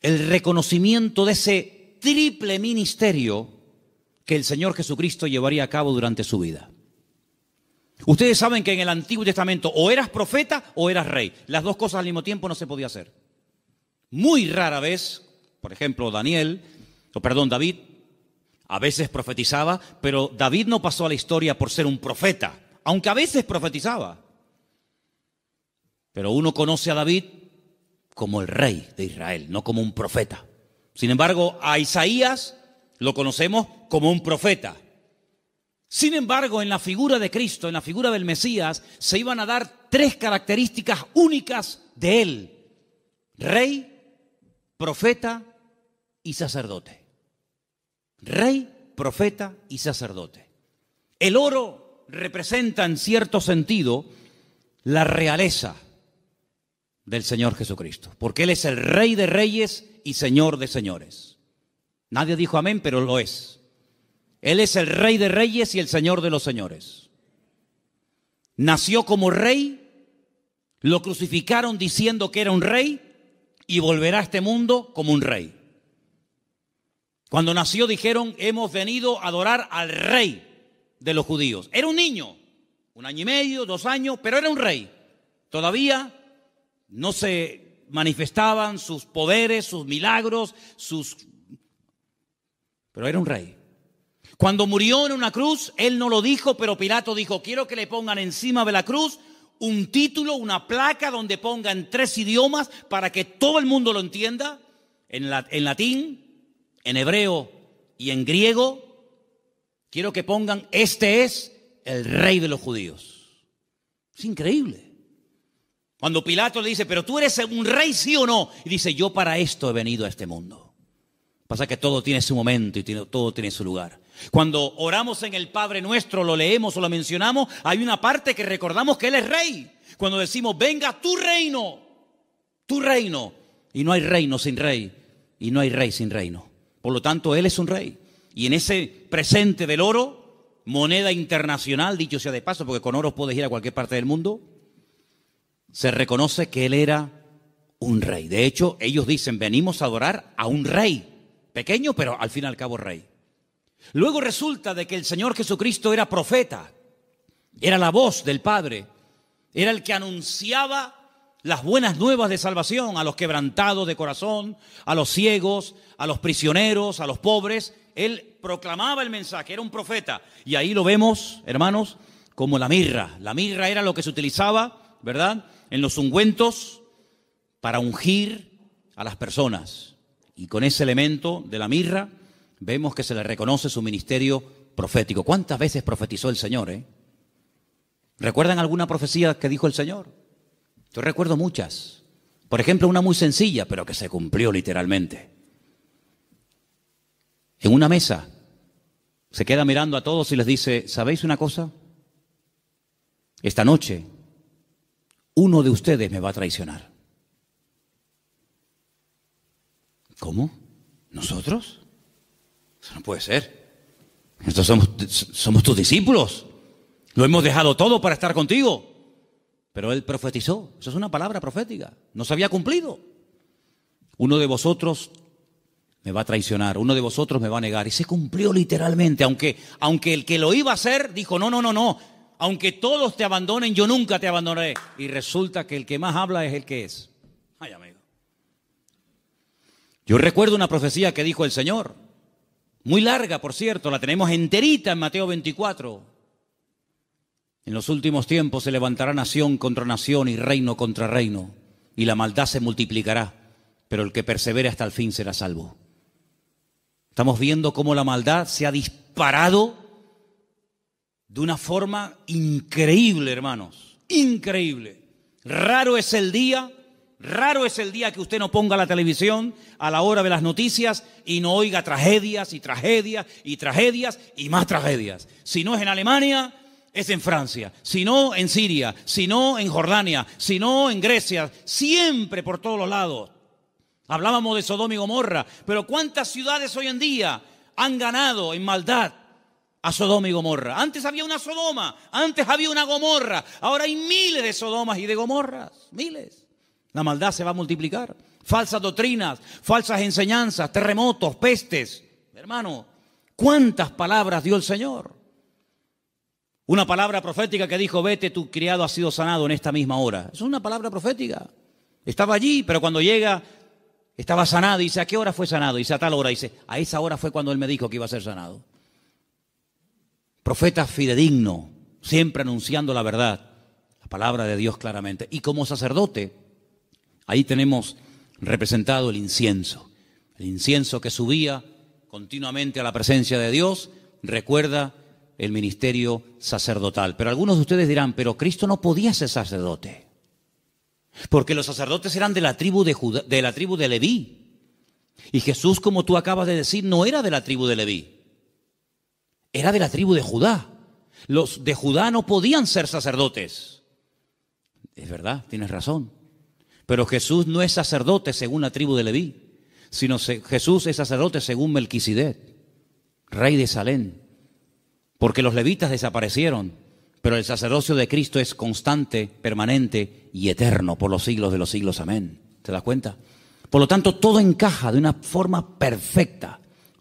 el reconocimiento de ese triple ministerio que el Señor Jesucristo llevaría a cabo durante su vida. Ustedes saben que en el Antiguo Testamento o eras profeta o eras rey. Las dos cosas al mismo tiempo no se podía hacer. Muy rara vez, por ejemplo, Daniel, o perdón, David, a veces profetizaba, pero David no pasó a la historia por ser un profeta, aunque a veces profetizaba. Pero uno conoce a David como el rey de Israel, no como un profeta. Sin embargo, a Isaías lo conocemos como un profeta. Sin embargo, en la figura de Cristo, en la figura del Mesías, se iban a dar tres características únicas de él. Rey, profeta y sacerdote. Rey, profeta y sacerdote. El oro representa en cierto sentido la realeza, del Señor Jesucristo, porque Él es el Rey de Reyes y Señor de Señores. Nadie dijo amén, pero lo es. Él es el Rey de Reyes y el Señor de los Señores. Nació como rey, lo crucificaron diciendo que era un rey y volverá a este mundo como un rey. Cuando nació dijeron, hemos venido a adorar al rey de los judíos. Era un niño, un año y medio, dos años, pero era un rey. Todavía no se manifestaban sus poderes, sus milagros, sus... Pero era un rey. Cuando murió en una cruz, él no lo dijo, pero Pilato dijo, quiero que le pongan encima de la cruz un título, una placa donde pongan tres idiomas para que todo el mundo lo entienda, en, en latín, en hebreo y en griego. Quiero que pongan, este es el rey de los judíos. Es increíble. Cuando Pilato le dice, pero tú eres un rey, sí o no, y dice, yo para esto he venido a este mundo. Pasa que todo tiene su momento y todo tiene su lugar. Cuando oramos en el Padre nuestro, lo leemos o lo mencionamos, hay una parte que recordamos que Él es rey. Cuando decimos, venga tu reino, tu reino. Y no hay reino sin rey, y no hay rey sin reino. Por lo tanto, Él es un rey. Y en ese presente del oro, moneda internacional, dicho sea de paso, porque con oro puedes ir a cualquier parte del mundo, se reconoce que él era un rey. De hecho, ellos dicen, venimos a adorar a un rey, pequeño, pero al fin y al cabo rey. Luego resulta de que el Señor Jesucristo era profeta, era la voz del Padre, era el que anunciaba las buenas nuevas de salvación a los quebrantados de corazón, a los ciegos, a los prisioneros, a los pobres. Él proclamaba el mensaje, era un profeta. Y ahí lo vemos, hermanos, como la mirra. La mirra era lo que se utilizaba, ¿verdad? en los ungüentos para ungir a las personas. Y con ese elemento de la mirra vemos que se le reconoce su ministerio profético. ¿Cuántas veces profetizó el Señor? Eh? ¿Recuerdan alguna profecía que dijo el Señor? Yo recuerdo muchas. Por ejemplo, una muy sencilla, pero que se cumplió literalmente. En una mesa se queda mirando a todos y les dice, ¿sabéis una cosa? Esta noche uno de ustedes me va a traicionar. ¿Cómo? ¿Nosotros? Eso no puede ser. Nosotros somos, tus discípulos. Lo hemos dejado todo para estar contigo. Pero él profetizó. Eso es una palabra profética. No se había cumplido. Uno de vosotros me va a traicionar, uno de vosotros me va a negar. Y se cumplió literalmente, aunque, aunque el que lo iba a hacer dijo, no, no, no, no, aunque todos te abandonen, yo nunca te abandonaré. Y resulta que el que más habla es el que es. Ay, amigo. Yo recuerdo una profecía que dijo el Señor. Muy larga, por cierto, la tenemos enterita en Mateo 24. En los últimos tiempos se levantará nación contra nación y reino contra reino, y la maldad se multiplicará, pero el que persevere hasta el fin será salvo. Estamos viendo cómo la maldad se ha disparado de una forma increíble, hermanos, increíble. Raro es el día, raro es el día que usted no ponga la televisión a la hora de las noticias y no oiga tragedias y tragedias y tragedias y más tragedias. Si no es en Alemania, es en Francia, si no en Siria, si no en Jordania, si no en Grecia, siempre por todos los lados. Hablábamos de Sodoma y Gomorra, pero ¿cuántas ciudades hoy en día han ganado en maldad? a Sodoma y Gomorra. Antes había una Sodoma, antes había una Gomorra, ahora hay miles de Sodomas y de Gomorras, miles. La maldad se va a multiplicar. Falsas doctrinas, falsas enseñanzas, terremotos, pestes. Hermano, ¿cuántas palabras dio el Señor? Una palabra profética que dijo, vete, tu criado ha sido sanado en esta misma hora. Es una palabra profética. Estaba allí, pero cuando llega, estaba sanado. dice, ¿a qué hora fue sanado? Y dice, a tal hora. dice, a esa hora fue cuando él me dijo que iba a ser sanado profeta fidedigno, siempre anunciando la verdad, la palabra de Dios claramente. Y como sacerdote, ahí tenemos representado el incienso. El incienso que subía continuamente a la presencia de Dios recuerda el ministerio sacerdotal. Pero algunos de ustedes dirán, pero Cristo no podía ser sacerdote, porque los sacerdotes eran de la tribu de, de, la tribu de Leví. Y Jesús, como tú acabas de decir, no era de la tribu de Leví era de la tribu de Judá. Los de Judá no podían ser sacerdotes. Es verdad, tienes razón. Pero Jesús no es sacerdote según la tribu de Leví, sino Jesús es sacerdote según Melquisedec, rey de Salén, Porque los levitas desaparecieron, pero el sacerdocio de Cristo es constante, permanente y eterno por los siglos de los siglos. Amén. ¿Te das cuenta? Por lo tanto, todo encaja de una forma perfecta.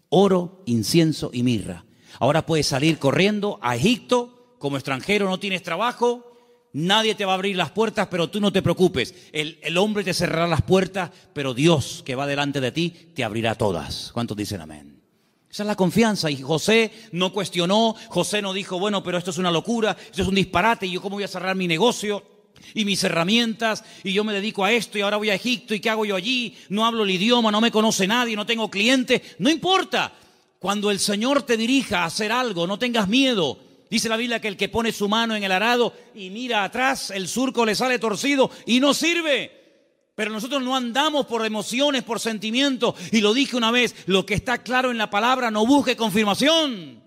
Oro, incienso y mirra. Ahora puedes salir corriendo a Egipto como extranjero, no tienes trabajo, nadie te va a abrir las puertas, pero tú no te preocupes. El, hombre te cerrará las puertas, pero Dios que va delante de ti te abrirá todas. ¿Cuántos dicen amén? Esa es la confianza. Y José no cuestionó, José no dijo, bueno, pero esto es una locura, esto es un disparate, y yo cómo voy a cerrar mi negocio y mis herramientas, y yo me dedico a esto, y ahora voy a Egipto, y qué hago yo allí, no hablo el idioma, no me conoce nadie, no tengo clientes, no importa. Cuando el Señor te dirija a hacer algo, no tengas miedo. Dice la Biblia que el que pone su mano en el arado y mira atrás, el surco le sale torcido y no sirve. Pero nosotros no andamos por emociones, por sentimientos. Y lo dije una vez, lo que está claro en la palabra no busque confirmación.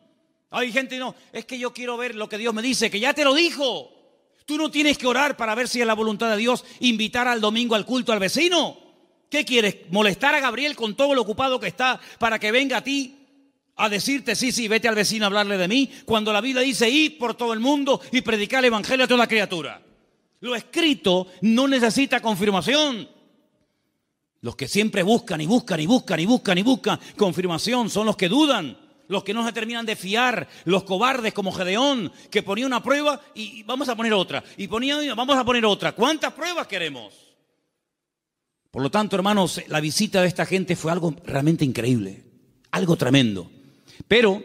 Hay gente, no, es que yo quiero ver lo que Dios me dice, que ya te lo dijo. Tú no tienes que orar para ver si es la voluntad de Dios invitar al domingo al culto al vecino. ¿Qué quieres? ¿Molestar a Gabriel con todo lo ocupado que está para que venga a ti? a decirte, sí, sí, vete al vecino a hablarle de mí, cuando la Biblia dice, ir por todo el mundo y predicar el Evangelio a toda la criatura. Lo escrito no necesita confirmación. Los que siempre buscan y buscan y buscan y buscan y buscan confirmación son los que dudan, los que no se terminan de fiar, los cobardes como Gedeón, que ponía una prueba y vamos a poner otra, y ponía, vamos a poner otra. ¿Cuántas pruebas queremos? Por lo tanto, hermanos, la visita de esta gente fue algo realmente increíble, algo tremendo. Pero,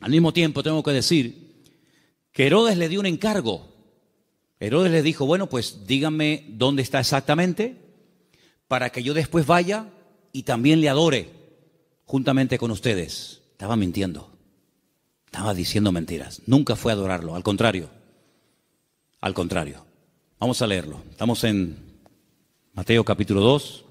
al mismo tiempo, tengo que decir que Herodes le dio un encargo. Herodes le dijo, bueno, pues díganme dónde está exactamente para que yo después vaya y también le adore juntamente con ustedes. Estaba mintiendo. Estaba diciendo mentiras. Nunca fue a adorarlo. Al contrario. Al contrario. Vamos a leerlo. Estamos en Mateo capítulo 2,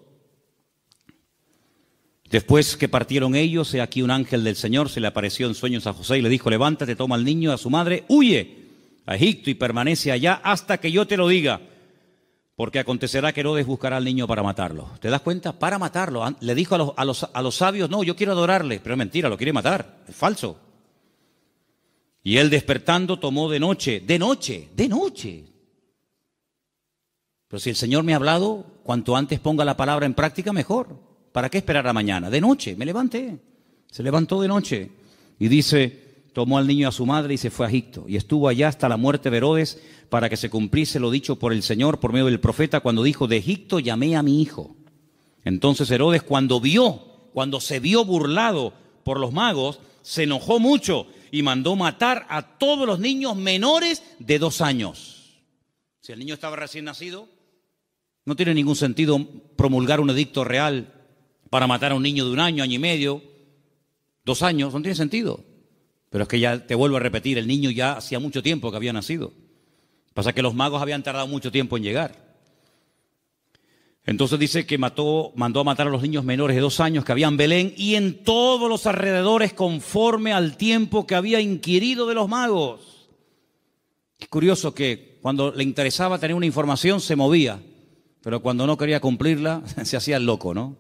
Después que partieron ellos, he aquí un ángel del Señor se le apareció en sueños a José y le dijo, levántate, toma al niño, a su madre, huye a Egipto y permanece allá hasta que yo te lo diga, porque acontecerá que Herodes buscará al niño para matarlo. ¿Te das cuenta? Para matarlo. Le dijo a los, a los, sabios, no, yo quiero adorarle, pero es mentira, lo quiere matar, es falso. Y él despertando tomó de noche, de noche, de noche. Pero si el Señor me ha hablado, cuanto antes ponga la palabra en práctica, mejor. ¿Para qué esperar a mañana? De noche, me levanté. Se levantó de noche. Y dice, tomó al niño a su madre y se fue a Egipto. Y estuvo allá hasta la muerte de Herodes para que se cumpliese lo dicho por el Señor por medio del profeta cuando dijo, de Egipto llamé a mi hijo. Entonces Herodes cuando vio, cuando se vio burlado por los magos, se enojó mucho y mandó matar a todos los niños menores de dos años. Si el niño estaba recién nacido, no tiene ningún sentido promulgar un edicto real para matar a un niño de un año, año y medio, dos años, no tiene sentido. Pero es que ya te vuelvo a repetir, el niño ya hacía mucho tiempo que había nacido. Pasa que los magos habían tardado mucho tiempo en llegar. Entonces dice que mató, mandó a matar a los niños menores de dos años que había en Belén y en todos los alrededores conforme al tiempo que había inquirido de los magos. Es curioso que cuando le interesaba tener una información se movía, pero cuando no quería cumplirla se hacía loco, ¿no?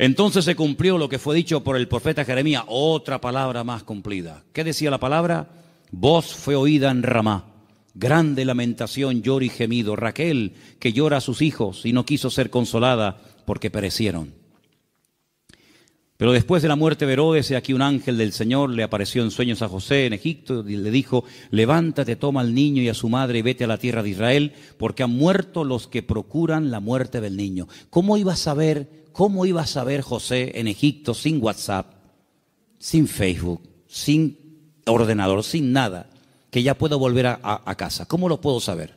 Entonces se cumplió lo que fue dicho por el profeta Jeremías, otra palabra más cumplida. ¿Qué decía la palabra? Voz fue oída en Ramá. Grande lamentación, lloro y gemido. Raquel, que llora a sus hijos y no quiso ser consolada porque perecieron. Pero después de la muerte de Herodes, aquí un ángel del Señor le apareció en sueños a José en Egipto y le dijo, levántate, toma al niño y a su madre y vete a la tierra de Israel, porque han muerto los que procuran la muerte del niño. ¿Cómo iba a saber ¿Cómo iba a saber José en Egipto sin WhatsApp, sin Facebook, sin ordenador, sin nada, que ya puedo volver a, casa? ¿Cómo lo puedo saber?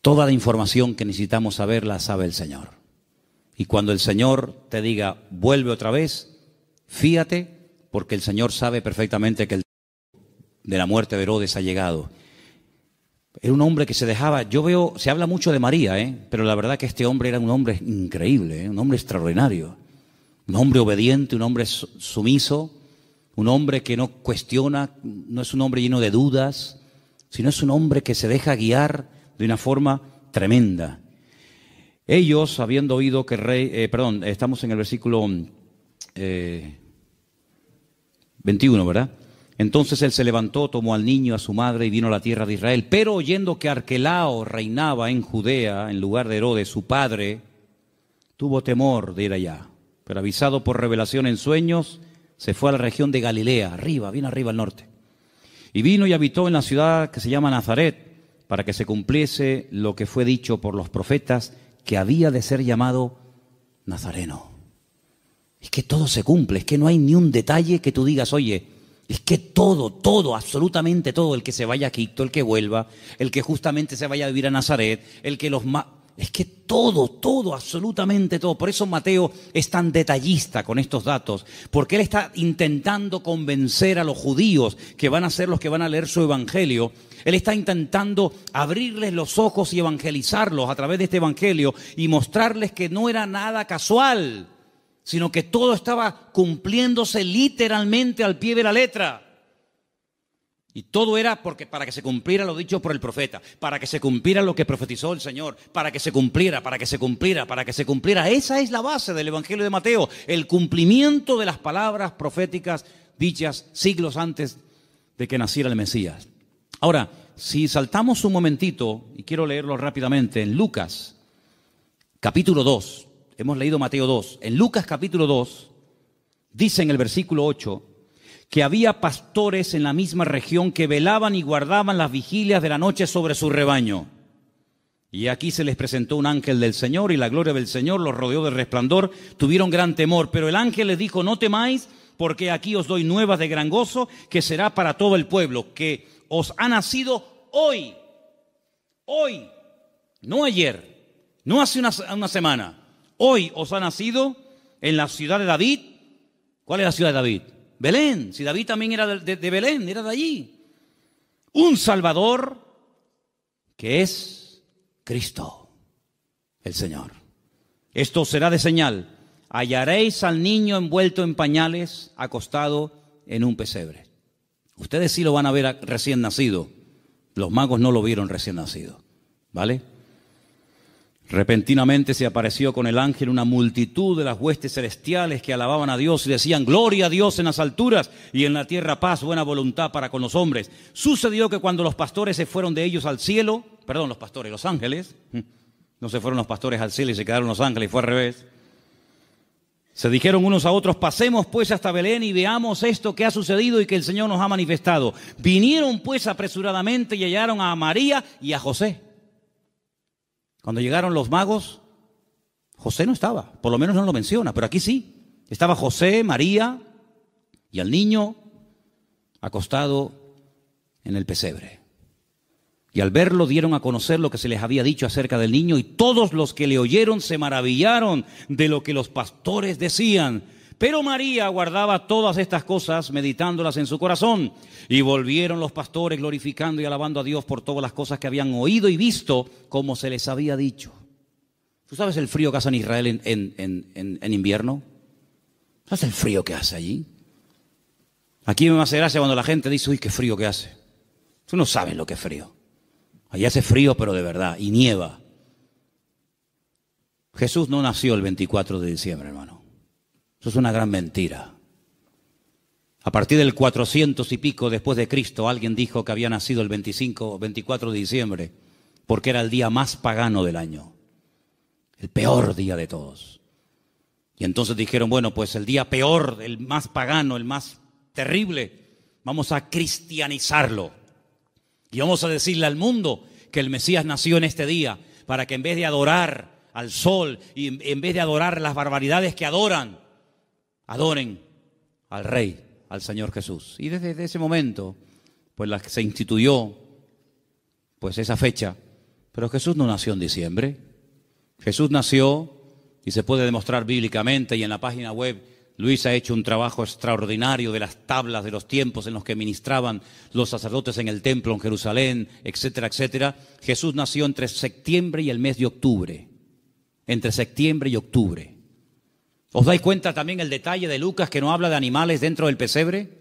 Toda la información que necesitamos saber la sabe el Señor. Y cuando el Señor te diga, vuelve otra vez, fíjate, porque el Señor sabe perfectamente que el de la muerte de Herodes ha llegado era un hombre que se dejaba, yo veo, se habla mucho de María, ¿eh? pero la verdad que este hombre era un hombre increíble, ¿eh? un hombre extraordinario, un hombre obediente, un hombre sumiso, un hombre que no cuestiona, no es un hombre lleno de dudas, sino es un hombre que se deja guiar de una forma tremenda. Ellos, habiendo oído que rey, eh, perdón, estamos en el versículo 21, eh, ¿verdad? Entonces él se levantó, tomó al niño, a su madre y vino a la tierra de Israel. Pero oyendo que Arquelao reinaba en Judea, en lugar de Herodes, su padre, tuvo temor de ir allá. Pero avisado por revelación en sueños, se fue a la región de Galilea, arriba, bien arriba al norte. Y vino y habitó en la ciudad que se llama Nazaret, para que se cumpliese lo que fue dicho por los profetas, que había de ser llamado Nazareno. Es que todo se cumple, es que no hay ni un detalle que tú digas, oye, es que todo, todo, absolutamente todo, el que se vaya a Quito, el que vuelva, el que justamente se vaya a vivir a Nazaret, el que los más... Es que todo, todo, absolutamente todo. Por eso Mateo es tan detallista con estos datos, porque él está intentando convencer a los judíos, que van a ser los que van a leer su evangelio, él está intentando abrirles los ojos y evangelizarlos a través de este evangelio y mostrarles que no era nada casual, sino que todo estaba cumpliéndose literalmente al pie de la letra. Y todo era porque para que se cumpliera lo dicho por el profeta, para que se cumpliera lo que profetizó el Señor, para que se cumpliera, para que se cumpliera, para que se cumpliera. Esa es la base del Evangelio de Mateo, el cumplimiento de las palabras proféticas dichas siglos antes de que naciera el Mesías. Ahora, si saltamos un momentito, y quiero leerlo rápidamente, en Lucas, capítulo 2, hemos leído Mateo 2, en Lucas capítulo 2, dice en el versículo 8, que había pastores en la misma región que velaban y guardaban las vigilias de la noche sobre su rebaño. Y aquí se les presentó un ángel del Señor y la gloria del Señor los rodeó de resplandor, tuvieron gran temor, pero el ángel les dijo, no temáis, porque aquí os doy nuevas de gran gozo, que será para todo el pueblo, que os ha nacido hoy, hoy, no ayer, no hace una semana, Hoy os ha nacido en la ciudad de David. ¿Cuál es la ciudad de David? Belén. Si David también era de, Belén, era de allí. Un Salvador que es Cristo, el Señor. Esto será de señal. Hallaréis al niño envuelto en pañales, acostado en un pesebre. Ustedes sí lo van a ver recién nacido. Los magos no lo vieron recién nacido. ¿Vale? Repentinamente se apareció con el ángel una multitud de las huestes celestiales que alababan a Dios y decían, Gloria a Dios en las alturas y en la tierra paz, buena voluntad para con los hombres. Sucedió que cuando los pastores se fueron de ellos al cielo, perdón, los pastores, los ángeles, no se fueron los pastores al cielo y se quedaron los ángeles, fue al revés. Se dijeron unos a otros, pasemos pues hasta Belén y veamos esto que ha sucedido y que el Señor nos ha manifestado. Vinieron pues apresuradamente y hallaron a María y a José cuando llegaron los magos, José no estaba, por lo menos no lo menciona, pero aquí sí. Estaba José, María y el niño acostado en el pesebre. Y al verlo dieron a conocer lo que se les había dicho acerca del niño y todos los que le oyeron se maravillaron de lo que los pastores decían. Pero María guardaba todas estas cosas, meditándolas en su corazón. Y volvieron los pastores glorificando y alabando a Dios por todas las cosas que habían oído y visto, como se les había dicho. ¿Tú sabes el frío que hace en Israel en, en, en, invierno? ¿Sabes el frío que hace allí? Aquí me hace gracia cuando la gente dice, uy, qué frío que hace. Tú no sabes lo que es frío. Allí hace frío, pero de verdad, y nieva. Jesús no nació el 24 de diciembre, hermano. Eso es una gran mentira. A partir del 400 y pico después de Cristo, alguien dijo que había nacido el 25 o 24 de diciembre, porque era el día más pagano del año, el peor día de todos. Y entonces dijeron, bueno, pues el día peor, el más pagano, el más terrible, vamos a cristianizarlo. Y vamos a decirle al mundo que el Mesías nació en este día, para que en vez de adorar al sol y en vez de adorar las barbaridades que adoran, adoren al Rey, al Señor Jesús. Y desde, ese momento, pues la, se instituyó pues esa fecha. Pero Jesús no nació en diciembre. Jesús nació, y se puede demostrar bíblicamente, y en la página web Luis ha hecho un trabajo extraordinario de las tablas, de los tiempos en los que ministraban los sacerdotes en el templo en Jerusalén, etcétera, etcétera. Jesús nació entre septiembre y el mes de octubre. Entre septiembre y octubre. ¿Os dais cuenta también el detalle de Lucas que no habla de animales dentro del pesebre?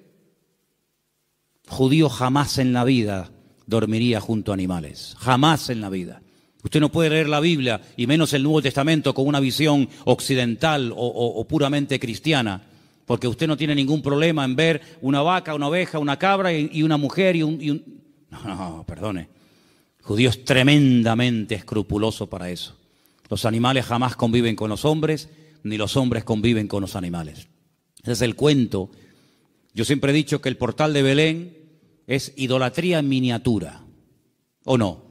Judío jamás en la vida dormiría junto a animales, jamás en la vida. Usted no puede leer la Biblia y menos el Nuevo Testamento con una visión occidental o, puramente cristiana, porque usted no tiene ningún problema en ver una vaca, una oveja, una cabra y, una mujer y un, y un... No, no, perdone. Judío es tremendamente escrupuloso para eso. Los animales jamás conviven con los hombres ni los hombres conviven con los animales. Ese es el cuento. Yo siempre he dicho que el portal de Belén es idolatría en miniatura, ¿o no?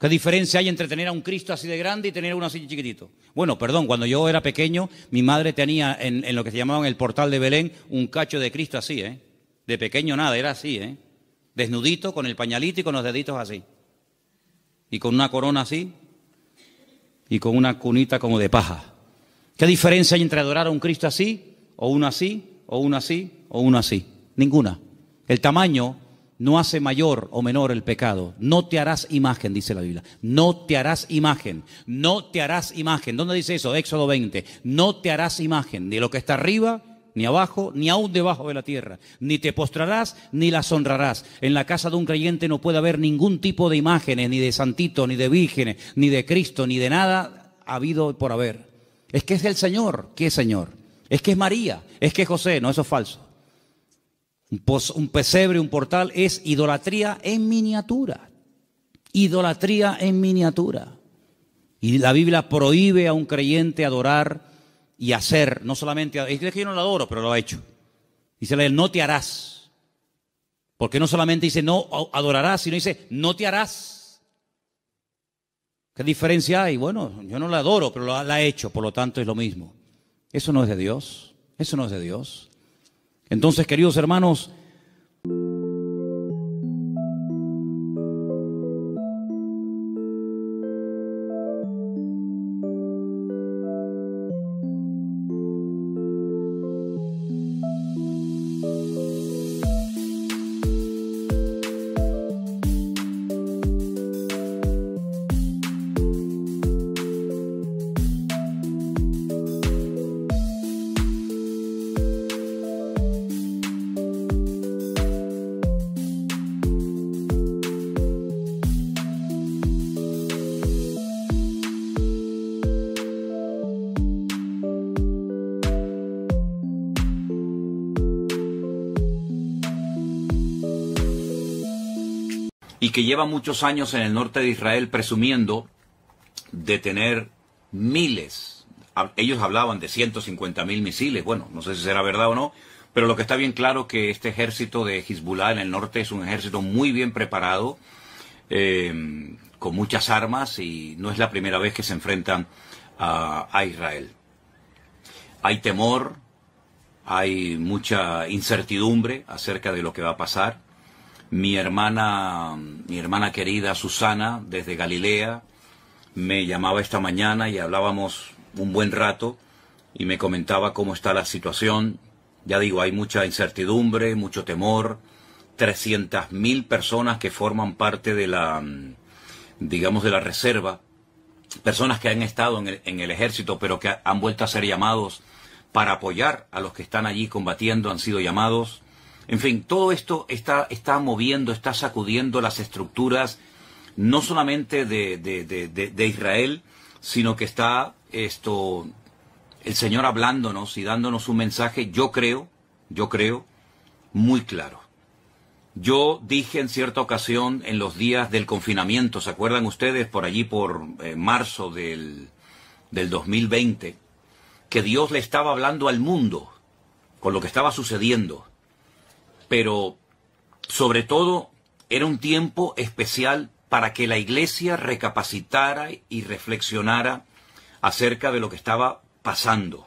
¿Qué diferencia hay entre tener a un Cristo así de grande y tener uno así chiquitito? Bueno, perdón, cuando yo era pequeño, mi madre tenía en, lo que se llamaba el portal de Belén un cacho de Cristo así, ¿eh? De pequeño nada, era así, ¿eh? Desnudito, con el pañalito y con los deditos así. Y con una corona así, y con una cunita como de paja. ¿Qué diferencia hay entre adorar a un Cristo así, o uno así, o uno así, o uno así? Ninguna. El tamaño no hace mayor o menor el pecado. No te harás imagen, dice la Biblia. No te harás imagen. No te harás imagen. ¿Dónde dice eso? Éxodo 20. No te harás imagen ni lo que está arriba, ni abajo, ni aún debajo de la tierra. Ni te postrarás, ni las honrarás. En la casa de un creyente no puede haber ningún tipo de imágenes, ni de santito, ni de vírgenes, ni de Cristo, ni de nada habido por haber. Es que es el Señor. ¿Qué Señor? Es que es María. Es que es José. No, eso es falso. Un pesebre, un portal es idolatría en miniatura. Idolatría en miniatura. Y la Biblia prohíbe a un creyente adorar y hacer, no solamente, es que yo no lo adoro, pero lo ha hecho. Dice la no te harás. Porque no solamente dice no adorarás, sino dice no te harás. ¿Qué diferencia hay? Bueno, yo no la adoro, pero la, la he hecho, por lo tanto es lo mismo. Eso no es de Dios. Eso no es de Dios. Entonces, queridos hermanos, que lleva muchos años en el norte de Israel presumiendo de tener miles, ellos hablaban de 150 mil misiles, bueno, no sé si será verdad o no, pero lo que está bien claro es que este ejército de Hezbollah en el norte es un ejército muy bien preparado, em, con muchas armas y no es la primera vez que se enfrentan a Israel. Hay temor, hay mucha incertidumbre acerca de lo que va a pasar mi hermana, mi hermana querida Susana, desde Galilea, me llamaba esta mañana y hablábamos un buen rato y me comentaba cómo está la situación. Ya digo, hay mucha incertidumbre, mucho temor, 300.000 personas que forman parte de la, digamos, de la reserva, personas que han estado en el ejército pero que han vuelto a ser llamados para apoyar a los que están allí combatiendo, han sido llamados en fin, todo esto está, está moviendo, está sacudiendo las estructuras no solamente de, Israel, sino que está esto, el Señor hablándonos y dándonos un mensaje, yo creo, yo creo, muy claro. Yo dije en cierta ocasión en los días del confinamiento, ¿se acuerdan ustedes? Por allí, por eh, marzo del, del 2020, que Dios le estaba hablando al mundo con lo que estaba sucediendo pero sobre todo era un tiempo especial para que la iglesia recapacitara y reflexionara acerca de lo que estaba pasando.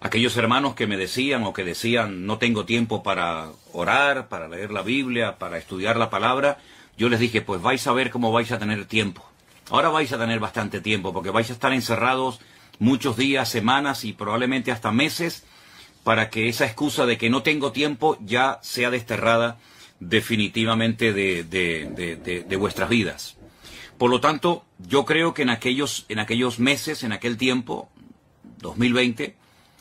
Aquellos hermanos que me decían o que decían no tengo tiempo para orar, para leer la Biblia, para estudiar la palabra, yo les dije pues vais a ver cómo vais a tener tiempo. Ahora vais a tener bastante tiempo porque vais a estar encerrados muchos días, semanas y probablemente hasta meses para que esa excusa de que no tengo tiempo ya sea desterrada definitivamente de, vuestras vidas. Por lo tanto, yo creo que en aquellos, en aquellos meses, en aquel tiempo, 2020,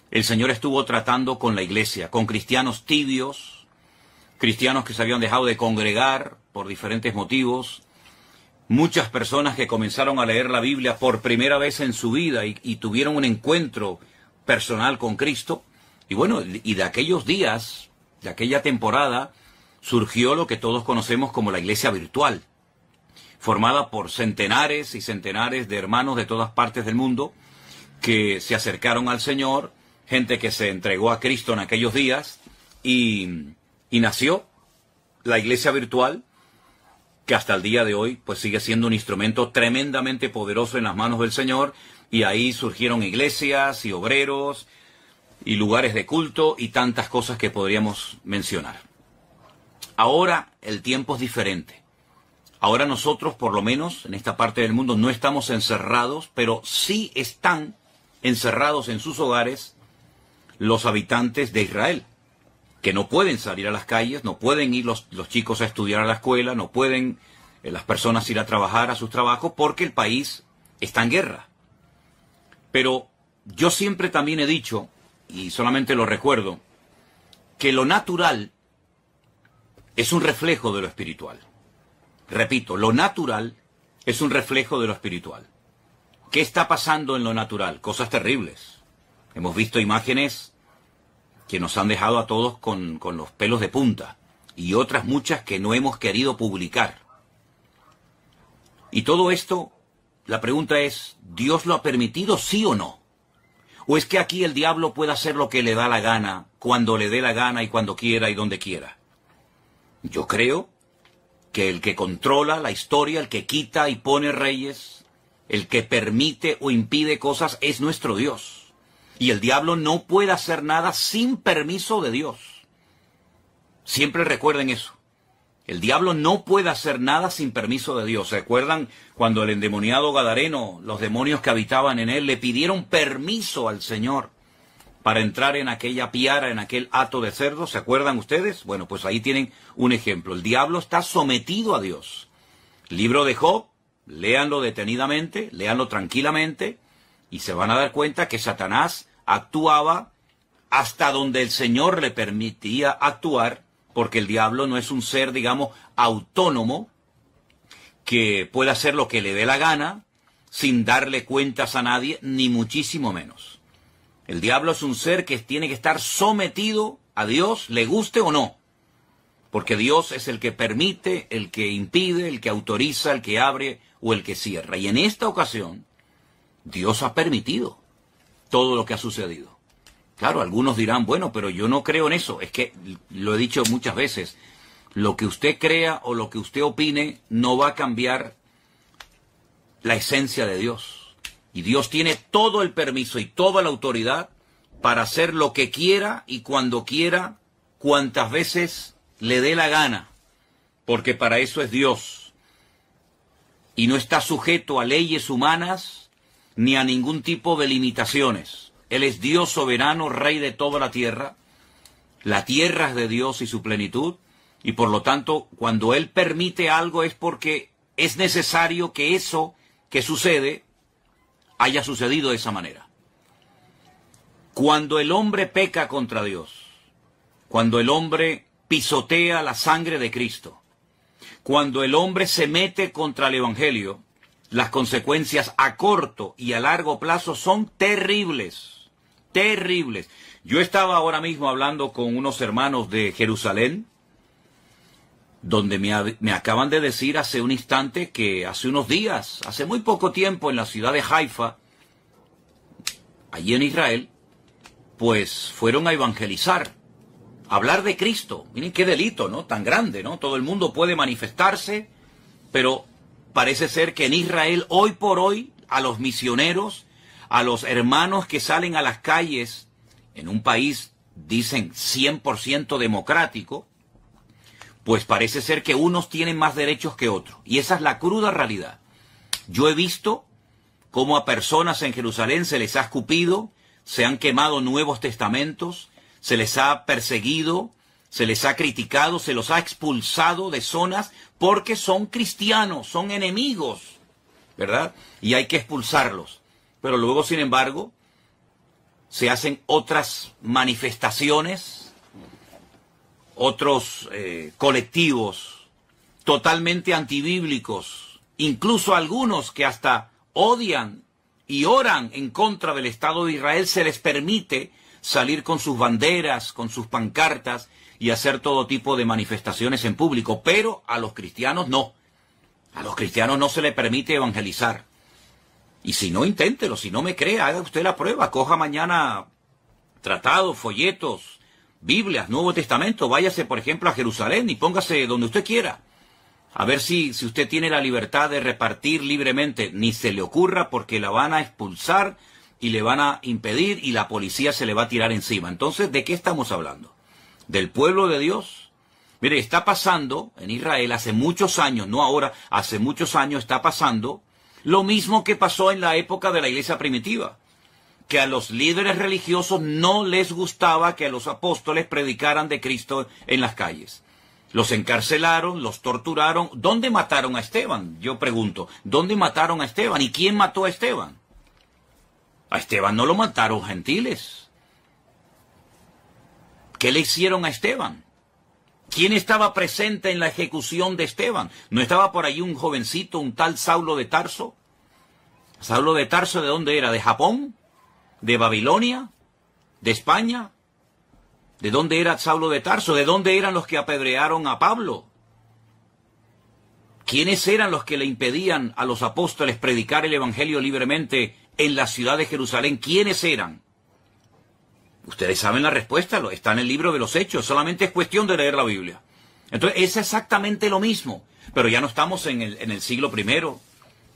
el Señor estuvo tratando con la iglesia, con cristianos tibios, cristianos que se habían dejado de congregar por diferentes motivos, muchas personas que comenzaron a leer la Biblia por primera vez en su vida y tuvieron un encuentro personal con Cristo, y bueno, y de aquellos días, de aquella temporada, surgió lo que todos conocemos como la iglesia virtual, formada por centenares y centenares de hermanos de todas partes del mundo que se acercaron al Señor, gente que se entregó a Cristo en aquellos días y, nació la iglesia virtual que hasta el día de hoy pues sigue siendo un instrumento tremendamente poderoso en las manos del Señor y ahí surgieron iglesias y obreros y lugares de culto y tantas cosas que podríamos mencionar. Ahora el tiempo es diferente. Ahora nosotros, por lo menos en esta parte del mundo, no estamos encerrados, pero sí están encerrados en sus hogares los habitantes de Israel, que no pueden salir a las calles, no pueden ir los, los chicos a estudiar a la escuela, no pueden eh, las personas ir a trabajar a sus trabajos, porque el país está en guerra. Pero yo siempre también he dicho y solamente lo recuerdo, que lo natural es un reflejo de lo espiritual. Repito, lo natural es un reflejo de lo espiritual. ¿Qué está pasando en lo natural? Cosas terribles. Hemos visto imágenes que nos han dejado a todos con, con los pelos de punta y otras muchas que no hemos querido publicar. Y todo esto, la pregunta es, ¿Dios lo ha permitido sí o no? ¿O es que aquí el diablo puede hacer lo que le da la gana, cuando le dé la gana y cuando quiera y donde quiera? Yo creo que el que controla la historia, el que quita y pone reyes, el que permite o impide cosas es nuestro Dios. Y el diablo no puede hacer nada sin permiso de Dios. Siempre recuerden eso. El diablo no puede hacer nada sin permiso de Dios. ¿Se acuerdan cuando el endemoniado Gadareno, los demonios que habitaban en él, le pidieron permiso al Señor para entrar en aquella piara, en aquel hato de cerdo? ¿Se acuerdan ustedes? Bueno, pues ahí tienen un ejemplo. El diablo está sometido a Dios. libro de Job, léanlo detenidamente, léanlo tranquilamente, y se van a dar cuenta que Satanás actuaba hasta donde el Señor le permitía actuar porque el diablo no es un ser, digamos, autónomo, que pueda hacer lo que le dé la gana, sin darle cuentas a nadie, ni muchísimo menos. El diablo es un ser que tiene que estar sometido a Dios, le guste o no, porque Dios es el que permite, el que impide, el que autoriza, el que abre o el que cierra. Y en esta ocasión, Dios ha permitido todo lo que ha sucedido. Claro, algunos dirán, bueno, pero yo no creo en eso. Es que lo he dicho muchas veces, lo que usted crea o lo que usted opine no va a cambiar la esencia de Dios. Y Dios tiene todo el permiso y toda la autoridad para hacer lo que quiera y cuando quiera, cuantas veces le dé la gana, porque para eso es Dios. Y no está sujeto a leyes humanas ni a ningún tipo de limitaciones. Él es Dios soberano, rey de toda la tierra. La tierra es de Dios y su plenitud. Y por lo tanto, cuando Él permite algo es porque es necesario que eso que sucede haya sucedido de esa manera. Cuando el hombre peca contra Dios, cuando el hombre pisotea la sangre de Cristo, cuando el hombre se mete contra el Evangelio, las consecuencias a corto y a largo plazo son terribles terribles. Yo estaba ahora mismo hablando con unos hermanos de Jerusalén, donde me, acaban de decir hace un instante que hace unos días, hace muy poco tiempo en la ciudad de Haifa, allí en Israel, pues fueron a evangelizar, a hablar de Cristo. Miren qué delito, ¿no? Tan grande, ¿no? Todo el mundo puede manifestarse, pero parece ser que en Israel hoy por hoy a los misioneros a los hermanos que salen a las calles en un país, dicen, 100% democrático, pues parece ser que unos tienen más derechos que otros. Y esa es la cruda realidad. Yo he visto cómo a personas en Jerusalén se les ha escupido, se han quemado nuevos testamentos, se les ha perseguido, se les ha criticado, se los ha expulsado de zonas porque son cristianos, son enemigos, ¿verdad? Y hay que expulsarlos pero luego, sin embargo, se hacen otras manifestaciones, otros eh, colectivos totalmente antibíblicos, incluso algunos que hasta odian y oran en contra del Estado de Israel, se les permite salir con sus banderas, con sus pancartas y hacer todo tipo de manifestaciones en público, pero a los cristianos no. A los cristianos no se les permite evangelizar. Y si no, inténtelo, si no me cree, haga usted la prueba, coja mañana tratados, folletos, Biblias, Nuevo Testamento, váyase por ejemplo a Jerusalén y póngase donde usted quiera. A ver si, si usted tiene la libertad de repartir libremente, ni se le ocurra porque la van a expulsar y le van a impedir y la policía se le va a tirar encima. Entonces, ¿de qué estamos hablando? ¿Del pueblo de Dios? Mire, está pasando en Israel hace muchos años, no ahora, hace muchos años está pasando lo mismo que pasó en la época de la iglesia primitiva, que a los líderes religiosos no les gustaba que a los apóstoles predicaran de Cristo en las calles. Los encarcelaron, los torturaron. ¿Dónde mataron a Esteban? Yo pregunto, ¿dónde mataron a Esteban? ¿Y quién mató a Esteban? A Esteban no lo mataron gentiles. ¿Qué le hicieron a Esteban? ¿Quién estaba presente en la ejecución de Esteban? ¿No estaba por ahí un jovencito, un tal Saulo de Tarso? ¿Saulo de Tarso de dónde era? ¿De Japón? ¿De Babilonia? ¿De España? ¿De dónde era Saulo de Tarso? ¿De dónde eran los que apedrearon a Pablo? ¿Quiénes eran los que le impedían a los apóstoles predicar el Evangelio libremente en la ciudad de Jerusalén? ¿Quiénes eran? Ustedes saben la respuesta, está en el libro de los hechos, solamente es cuestión de leer la Biblia. Entonces es exactamente lo mismo, pero ya no estamos en el, siglo primero,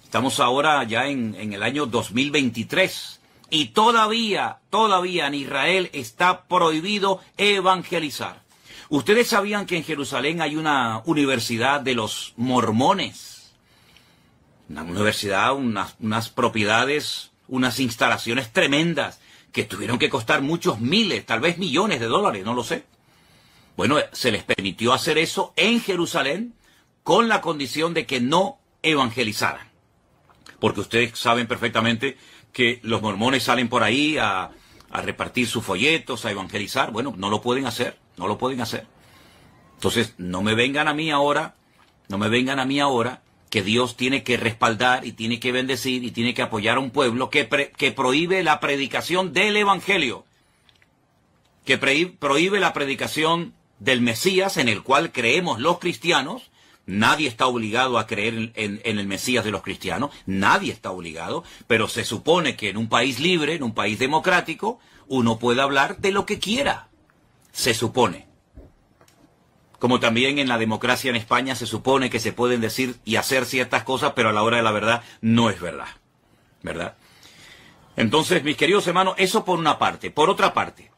estamos ahora ya en, el año 2023 y todavía, todavía en Israel está prohibido evangelizar. Ustedes sabían que en Jerusalén hay una universidad de los mormones, una universidad, unas, unas propiedades, unas instalaciones tremendas que tuvieron que costar muchos miles, tal vez millones de dólares, no lo sé. Bueno, se les permitió hacer eso en Jerusalén con la condición de que no evangelizaran. Porque ustedes saben perfectamente que los mormones salen por ahí a, repartir sus folletos, a evangelizar. Bueno, no lo pueden hacer, no lo pueden hacer. Entonces, no me vengan a mí ahora, no me vengan a mí ahora que Dios tiene que respaldar y tiene que bendecir y tiene que apoyar a un pueblo que, que prohíbe la predicación del Evangelio, que prohíbe la predicación del Mesías en el cual creemos los cristianos. Nadie está obligado a creer en el Mesías de los cristianos, nadie está obligado, pero se supone que en un país libre, en un país democrático, uno puede hablar de lo que quiera, se supone como también en la democracia en España se supone que se pueden decir y hacer ciertas cosas, pero a la hora de la verdad no es verdad. ¿Verdad? Entonces, mis queridos hermanos, eso por una parte. Por otra parte,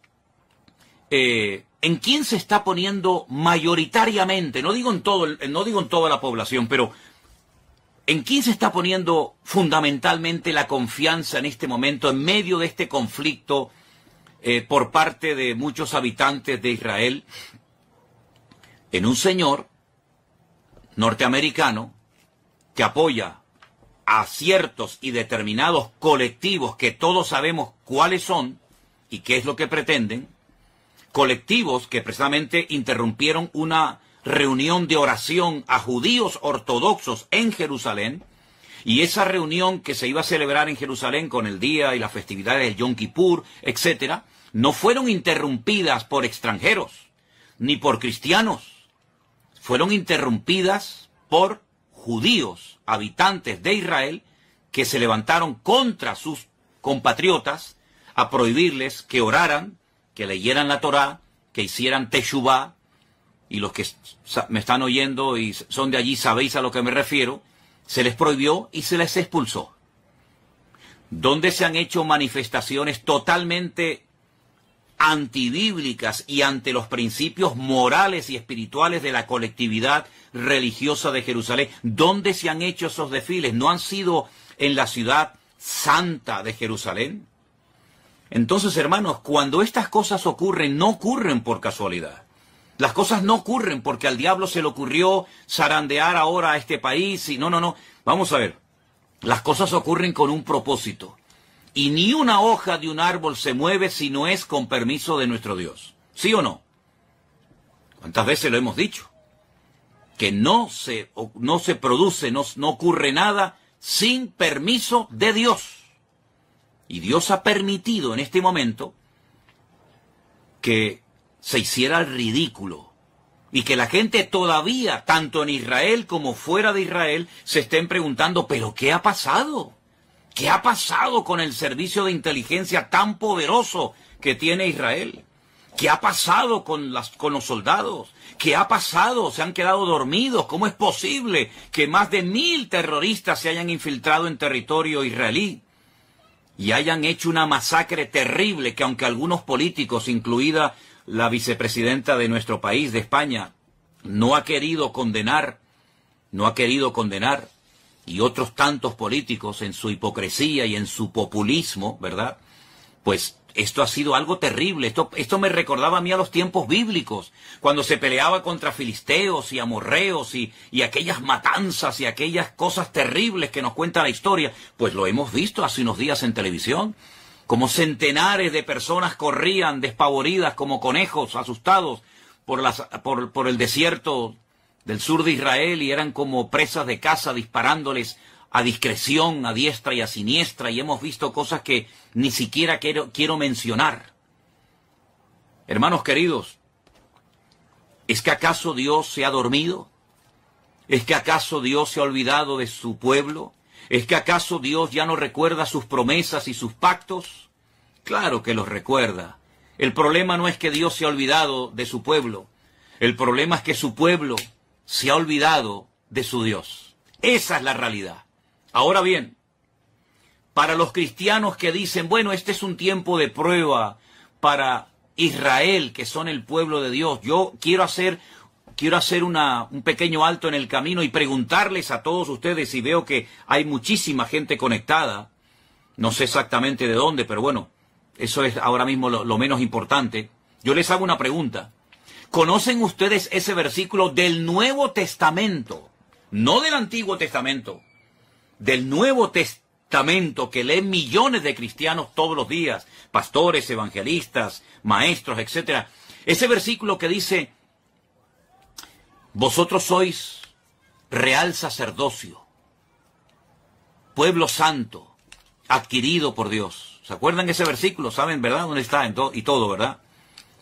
eh, ¿en quién se está poniendo mayoritariamente? No digo en todo, no digo en toda la población, pero ¿En quién se está poniendo fundamentalmente la confianza en este momento, en medio de este conflicto eh, por parte de muchos habitantes de Israel? en un señor norteamericano que apoya a ciertos y determinados colectivos que todos sabemos cuáles son y qué es lo que pretenden, colectivos que precisamente interrumpieron una reunión de oración a judíos ortodoxos en Jerusalén, y esa reunión que se iba a celebrar en Jerusalén con el día y las festividades de Yom Kippur, etcétera, no fueron interrumpidas por extranjeros, ni por cristianos, fueron interrumpidas por judíos, habitantes de Israel, que se levantaron contra sus compatriotas a prohibirles que oraran, que leyeran la Torá, que hicieran Teshuvá, y los que me están oyendo y son de allí sabéis a lo que me refiero, se les prohibió y se les expulsó. Donde se han hecho manifestaciones totalmente antibíblicas y ante los principios morales y espirituales de la colectividad religiosa de Jerusalén. ¿Dónde se han hecho esos desfiles? ¿No han sido en la ciudad santa de Jerusalén? Entonces, hermanos, cuando estas cosas ocurren, no ocurren por casualidad. Las cosas no ocurren porque al diablo se le ocurrió zarandear ahora a este país y no, no, no. Vamos a ver. Las cosas ocurren con un propósito y ni una hoja de un árbol se mueve si no es con permiso de nuestro Dios. ¿Sí o no? ¿Cuántas veces lo hemos dicho? Que no se, no se produce, no, no ocurre nada sin permiso de Dios. Y Dios ha permitido en este momento que se hiciera el ridículo y que la gente todavía, tanto en Israel como fuera de Israel, se estén preguntando, ¿pero qué ha pasado? ¿Qué ha pasado con el servicio de inteligencia tan poderoso que tiene Israel? ¿Qué ha pasado con, los soldados? ¿Qué ha pasado? ¿Se han quedado dormidos? ¿Cómo es posible que más de mil terroristas se hayan infiltrado en territorio israelí? y hayan hecho una masacre terrible que aunque algunos políticos, incluida la vicepresidenta de nuestro país, de España, no ha querido condenar, no ha querido condenar, y otros tantos políticos en su hipocresía y en su populismo, ¿verdad? Pues esto ha sido algo terrible. Esto, esto, me recordaba a mí a los tiempos bíblicos, cuando se peleaba contra filisteos y amorreos y, aquellas matanzas y aquellas cosas terribles que nos cuenta la historia. Pues lo hemos visto hace unos días en televisión, como centenares de personas corrían despavoridas como conejos, asustados por, las, por, por el desierto del sur de Israel y eran como presas de caza disparándoles a discreción, a diestra y a siniestra, y hemos visto cosas que ni siquiera quiero, quiero mencionar. Hermanos queridos, ¿es que acaso Dios se ha dormido? ¿Es que acaso Dios se ha olvidado de su pueblo? ¿Es que acaso Dios ya no recuerda sus promesas y sus pactos? Claro que los recuerda. El problema no es que Dios se ha olvidado de su pueblo. El problema es que su pueblo se ha olvidado de su Dios. Esa es la realidad. Ahora bien, para los cristianos que dicen, bueno, este es un tiempo de prueba para Israel, que son el pueblo de Dios, yo quiero hacer, quiero hacer una, un pequeño alto en el camino y preguntarles a todos ustedes, y veo que hay muchísima gente conectada, no sé exactamente de dónde, pero bueno, eso es ahora mismo lo menos importante. Yo les hago una pregunta. ¿Conocen ustedes ese versículo del Nuevo Testamento? No del Antiguo Testamento, del Nuevo Testamento que leen millones de cristianos todos los días, pastores, evangelistas, maestros, etc. Ese versículo que dice, vosotros sois real sacerdocio, pueblo santo, adquirido por Dios. ¿Se acuerdan ese versículo? ¿Saben, verdad? ¿Dónde está? Y todo, ¿verdad?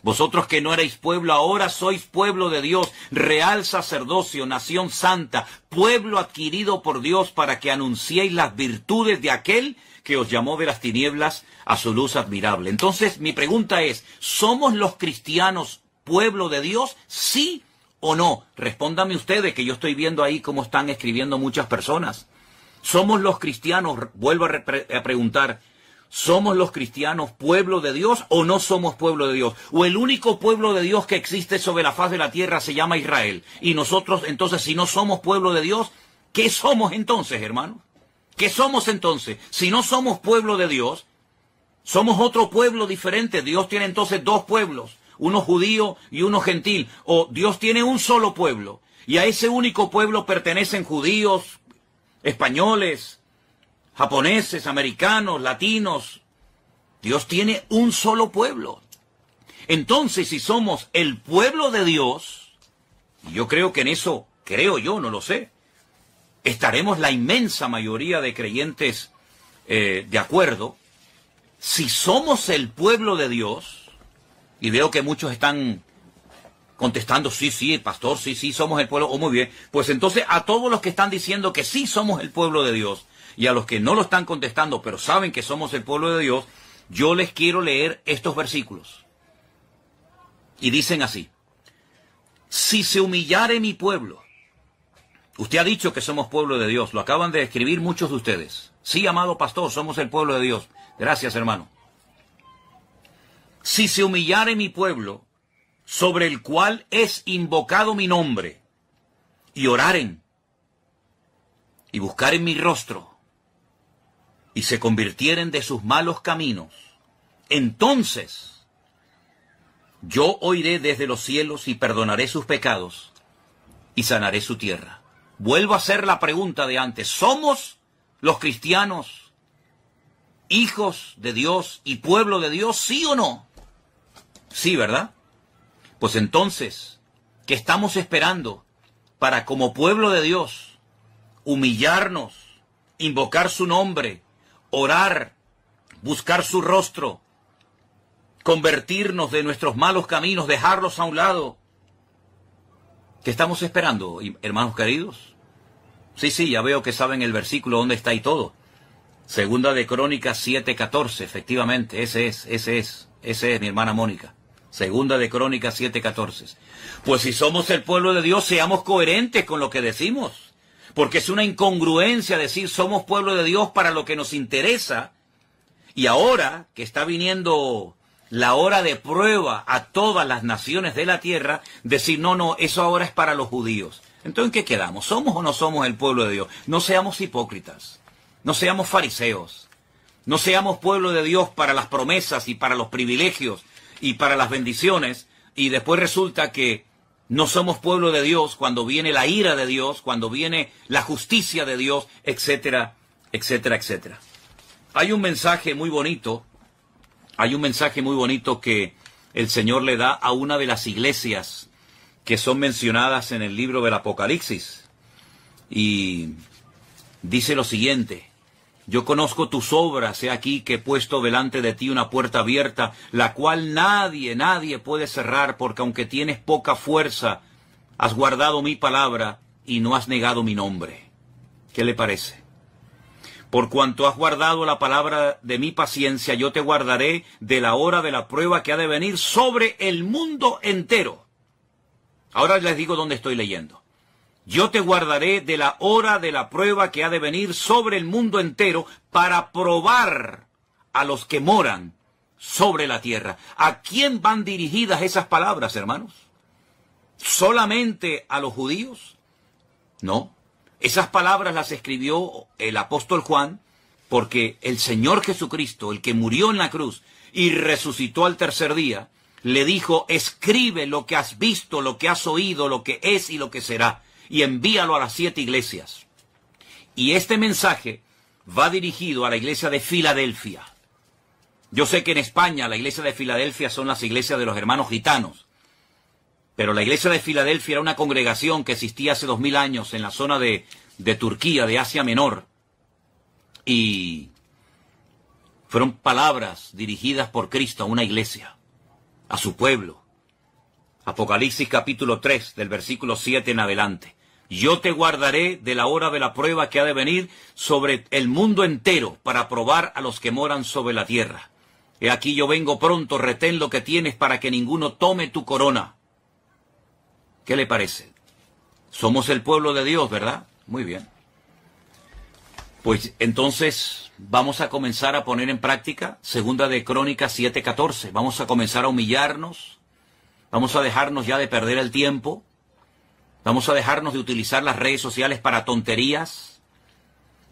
Vosotros que no erais pueblo, ahora sois pueblo de Dios, real sacerdocio, nación santa, pueblo adquirido por Dios para que anunciéis las virtudes de aquel que os llamó de las tinieblas a su luz admirable. Entonces, mi pregunta es, ¿somos los cristianos pueblo de Dios? Sí o no. Respóndame ustedes, que yo estoy viendo ahí cómo están escribiendo muchas personas. ¿Somos los cristianos, vuelvo a, a preguntar, ¿Somos los cristianos pueblo de Dios o no somos pueblo de Dios? ¿O el único pueblo de Dios que existe sobre la faz de la tierra se llama Israel? Y nosotros entonces, si no somos pueblo de Dios, ¿qué somos entonces, hermanos? ¿Qué somos entonces? Si no somos pueblo de Dios, somos otro pueblo diferente. Dios tiene entonces dos pueblos, uno judío y uno gentil. O Dios tiene un solo pueblo. Y a ese único pueblo pertenecen judíos, españoles, japoneses, americanos, latinos. Dios tiene un solo pueblo. Entonces, si somos el pueblo de Dios, y yo creo que en eso, creo yo, no lo sé, estaremos la inmensa mayoría de creyentes eh, de acuerdo, si somos el pueblo de Dios, y veo que muchos están contestando, sí, sí, el pastor, sí, sí, somos el pueblo, o oh, muy bien, pues entonces a todos los que están diciendo que sí somos el pueblo de Dios y a los que no lo están contestando, pero saben que somos el pueblo de Dios, yo les quiero leer estos versículos. Y dicen así, si se humillare mi pueblo, usted ha dicho que somos pueblo de Dios, lo acaban de escribir muchos de ustedes. Sí, amado pastor, somos el pueblo de Dios. Gracias, hermano. Si se humillare mi pueblo sobre el cual es invocado mi nombre, y oraren, y buscaren mi rostro, y se convirtieren de sus malos caminos, entonces yo oiré desde los cielos y perdonaré sus pecados y sanaré su tierra. Vuelvo a hacer la pregunta de antes. ¿Somos los cristianos hijos de Dios y pueblo de Dios, sí o no? Sí, ¿verdad? Pues entonces, ¿qué estamos esperando para como pueblo de Dios humillarnos, invocar su nombre, orar, buscar su rostro, convertirnos de nuestros malos caminos, dejarlos a un lado? ¿Qué estamos esperando, hermanos queridos? Sí, sí, ya veo que saben el versículo dónde está y todo. Segunda de Crónicas 7:14, efectivamente, ese es, ese es, ese es mi hermana Mónica. Segunda de Crónicas 7:14. Pues si somos el pueblo de Dios, seamos coherentes con lo que decimos. Porque es una incongruencia decir somos pueblo de Dios para lo que nos interesa. Y ahora que está viniendo la hora de prueba a todas las naciones de la tierra, decir no, no, eso ahora es para los judíos. Entonces, ¿qué quedamos? ¿Somos o no somos el pueblo de Dios? No seamos hipócritas. No seamos fariseos. No seamos pueblo de Dios para las promesas y para los privilegios y para las bendiciones, y después resulta que no somos pueblo de Dios cuando viene la ira de Dios, cuando viene la justicia de Dios, etcétera, etcétera, etcétera. Hay un mensaje muy bonito, hay un mensaje muy bonito que el Señor le da a una de las iglesias que son mencionadas en el libro del Apocalipsis. Y dice lo siguiente, yo conozco tus obras, he aquí que he puesto delante de ti una puerta abierta, la cual nadie, nadie puede cerrar, porque aunque tienes poca fuerza, has guardado mi palabra y no has negado mi nombre. ¿Qué le parece? Por cuanto has guardado la palabra de mi paciencia, yo te guardaré de la hora de la prueba que ha de venir sobre el mundo entero. Ahora les digo dónde estoy leyendo. Yo te guardaré de la hora de la prueba que ha de venir sobre el mundo entero para probar a los que moran sobre la tierra. ¿A quién van dirigidas esas palabras, hermanos? ¿Solamente a los judíos? No. Esas palabras las escribió el apóstol Juan porque el Señor Jesucristo, el que murió en la cruz y resucitó al tercer día, le dijo, escribe lo que has visto, lo que has oído, lo que es y lo que será y envíalo a las siete iglesias. Y este mensaje va dirigido a la iglesia de Filadelfia. Yo sé que en España la iglesia de Filadelfia son las iglesias de los hermanos gitanos, pero la iglesia de Filadelfia era una congregación que existía hace dos mil años en la zona de, de Turquía, de Asia Menor, y fueron palabras dirigidas por Cristo a una iglesia, a su pueblo. Apocalipsis capítulo 3 del versículo 7 en adelante. Yo te guardaré de la hora de la prueba que ha de venir sobre el mundo entero para probar a los que moran sobre la tierra. He aquí yo vengo pronto, retén lo que tienes para que ninguno tome tu corona. ¿Qué le parece? Somos el pueblo de Dios, ¿verdad? Muy bien. Pues entonces vamos a comenzar a poner en práctica segunda de Crónicas 7:14. Vamos a comenzar a humillarnos. Vamos a dejarnos ya de perder el tiempo Vamos a dejarnos de utilizar las redes sociales para tonterías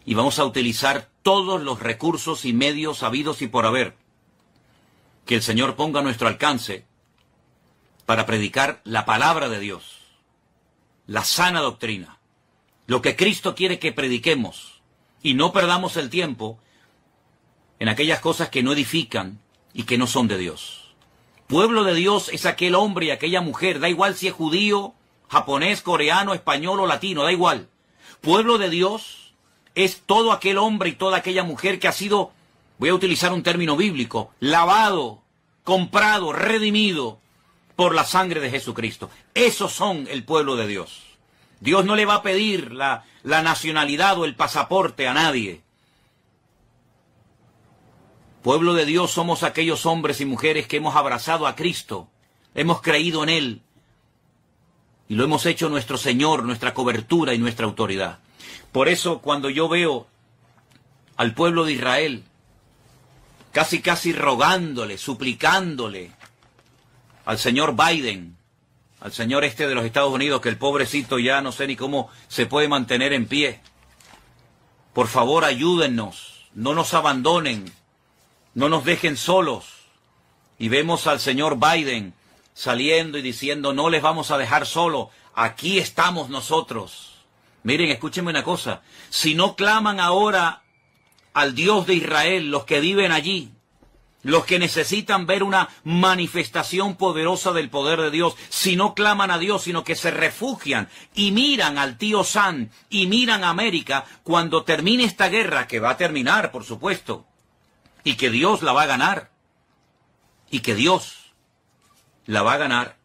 y vamos a utilizar todos los recursos y medios habidos y por haber que el Señor ponga a nuestro alcance para predicar la palabra de Dios, la sana doctrina, lo que Cristo quiere que prediquemos y no perdamos el tiempo en aquellas cosas que no edifican y que no son de Dios. Pueblo de Dios es aquel hombre y aquella mujer, da igual si es judío japonés, coreano, español o latino, da igual. Pueblo de Dios es todo aquel hombre y toda aquella mujer que ha sido, voy a utilizar un término bíblico, lavado, comprado, redimido por la sangre de Jesucristo. Esos son el pueblo de Dios. Dios no le va a pedir la, nacionalidad o el pasaporte a nadie. Pueblo de Dios somos aquellos hombres y mujeres que hemos abrazado a Cristo, hemos creído en Él, y lo hemos hecho nuestro Señor, nuestra cobertura y nuestra autoridad. Por eso cuando yo veo al pueblo de Israel casi casi rogándole, suplicándole al señor Biden, al señor este de los Estados Unidos, que el pobrecito ya no sé ni cómo se puede mantener en pie. Por favor, ayúdennos, no nos abandonen, no nos dejen solos. Y vemos al señor Biden saliendo y diciendo, no les vamos a dejar solos, aquí estamos nosotros. Miren, escúchenme una cosa, si no claman ahora al Dios de Israel, los que viven allí, los que necesitan ver una manifestación poderosa del poder de Dios, si no claman a Dios, sino que se refugian y miran al tío San y miran a América cuando termine esta guerra, que va a terminar, por supuesto, y que Dios la va a ganar, y que Dios la va a ganar,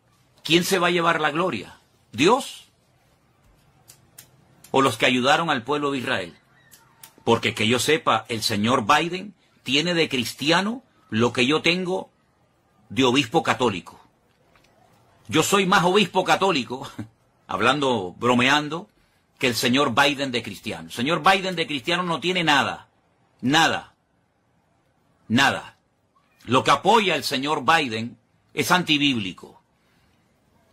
¿quién se va a llevar la gloria? ¿Dios? ¿O los que ayudaron al pueblo de Israel? Porque que yo sepa, el señor Biden tiene de cristiano lo que yo tengo de obispo católico. Yo soy más obispo católico, hablando, bromeando, que el señor Biden de cristiano. El señor Biden de cristiano no tiene nada, nada, nada. Lo que apoya el señor Biden es antibíblico.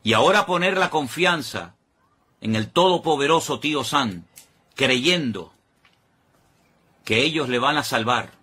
Y ahora poner la confianza en el todopoderoso tío San, creyendo que ellos le van a salvar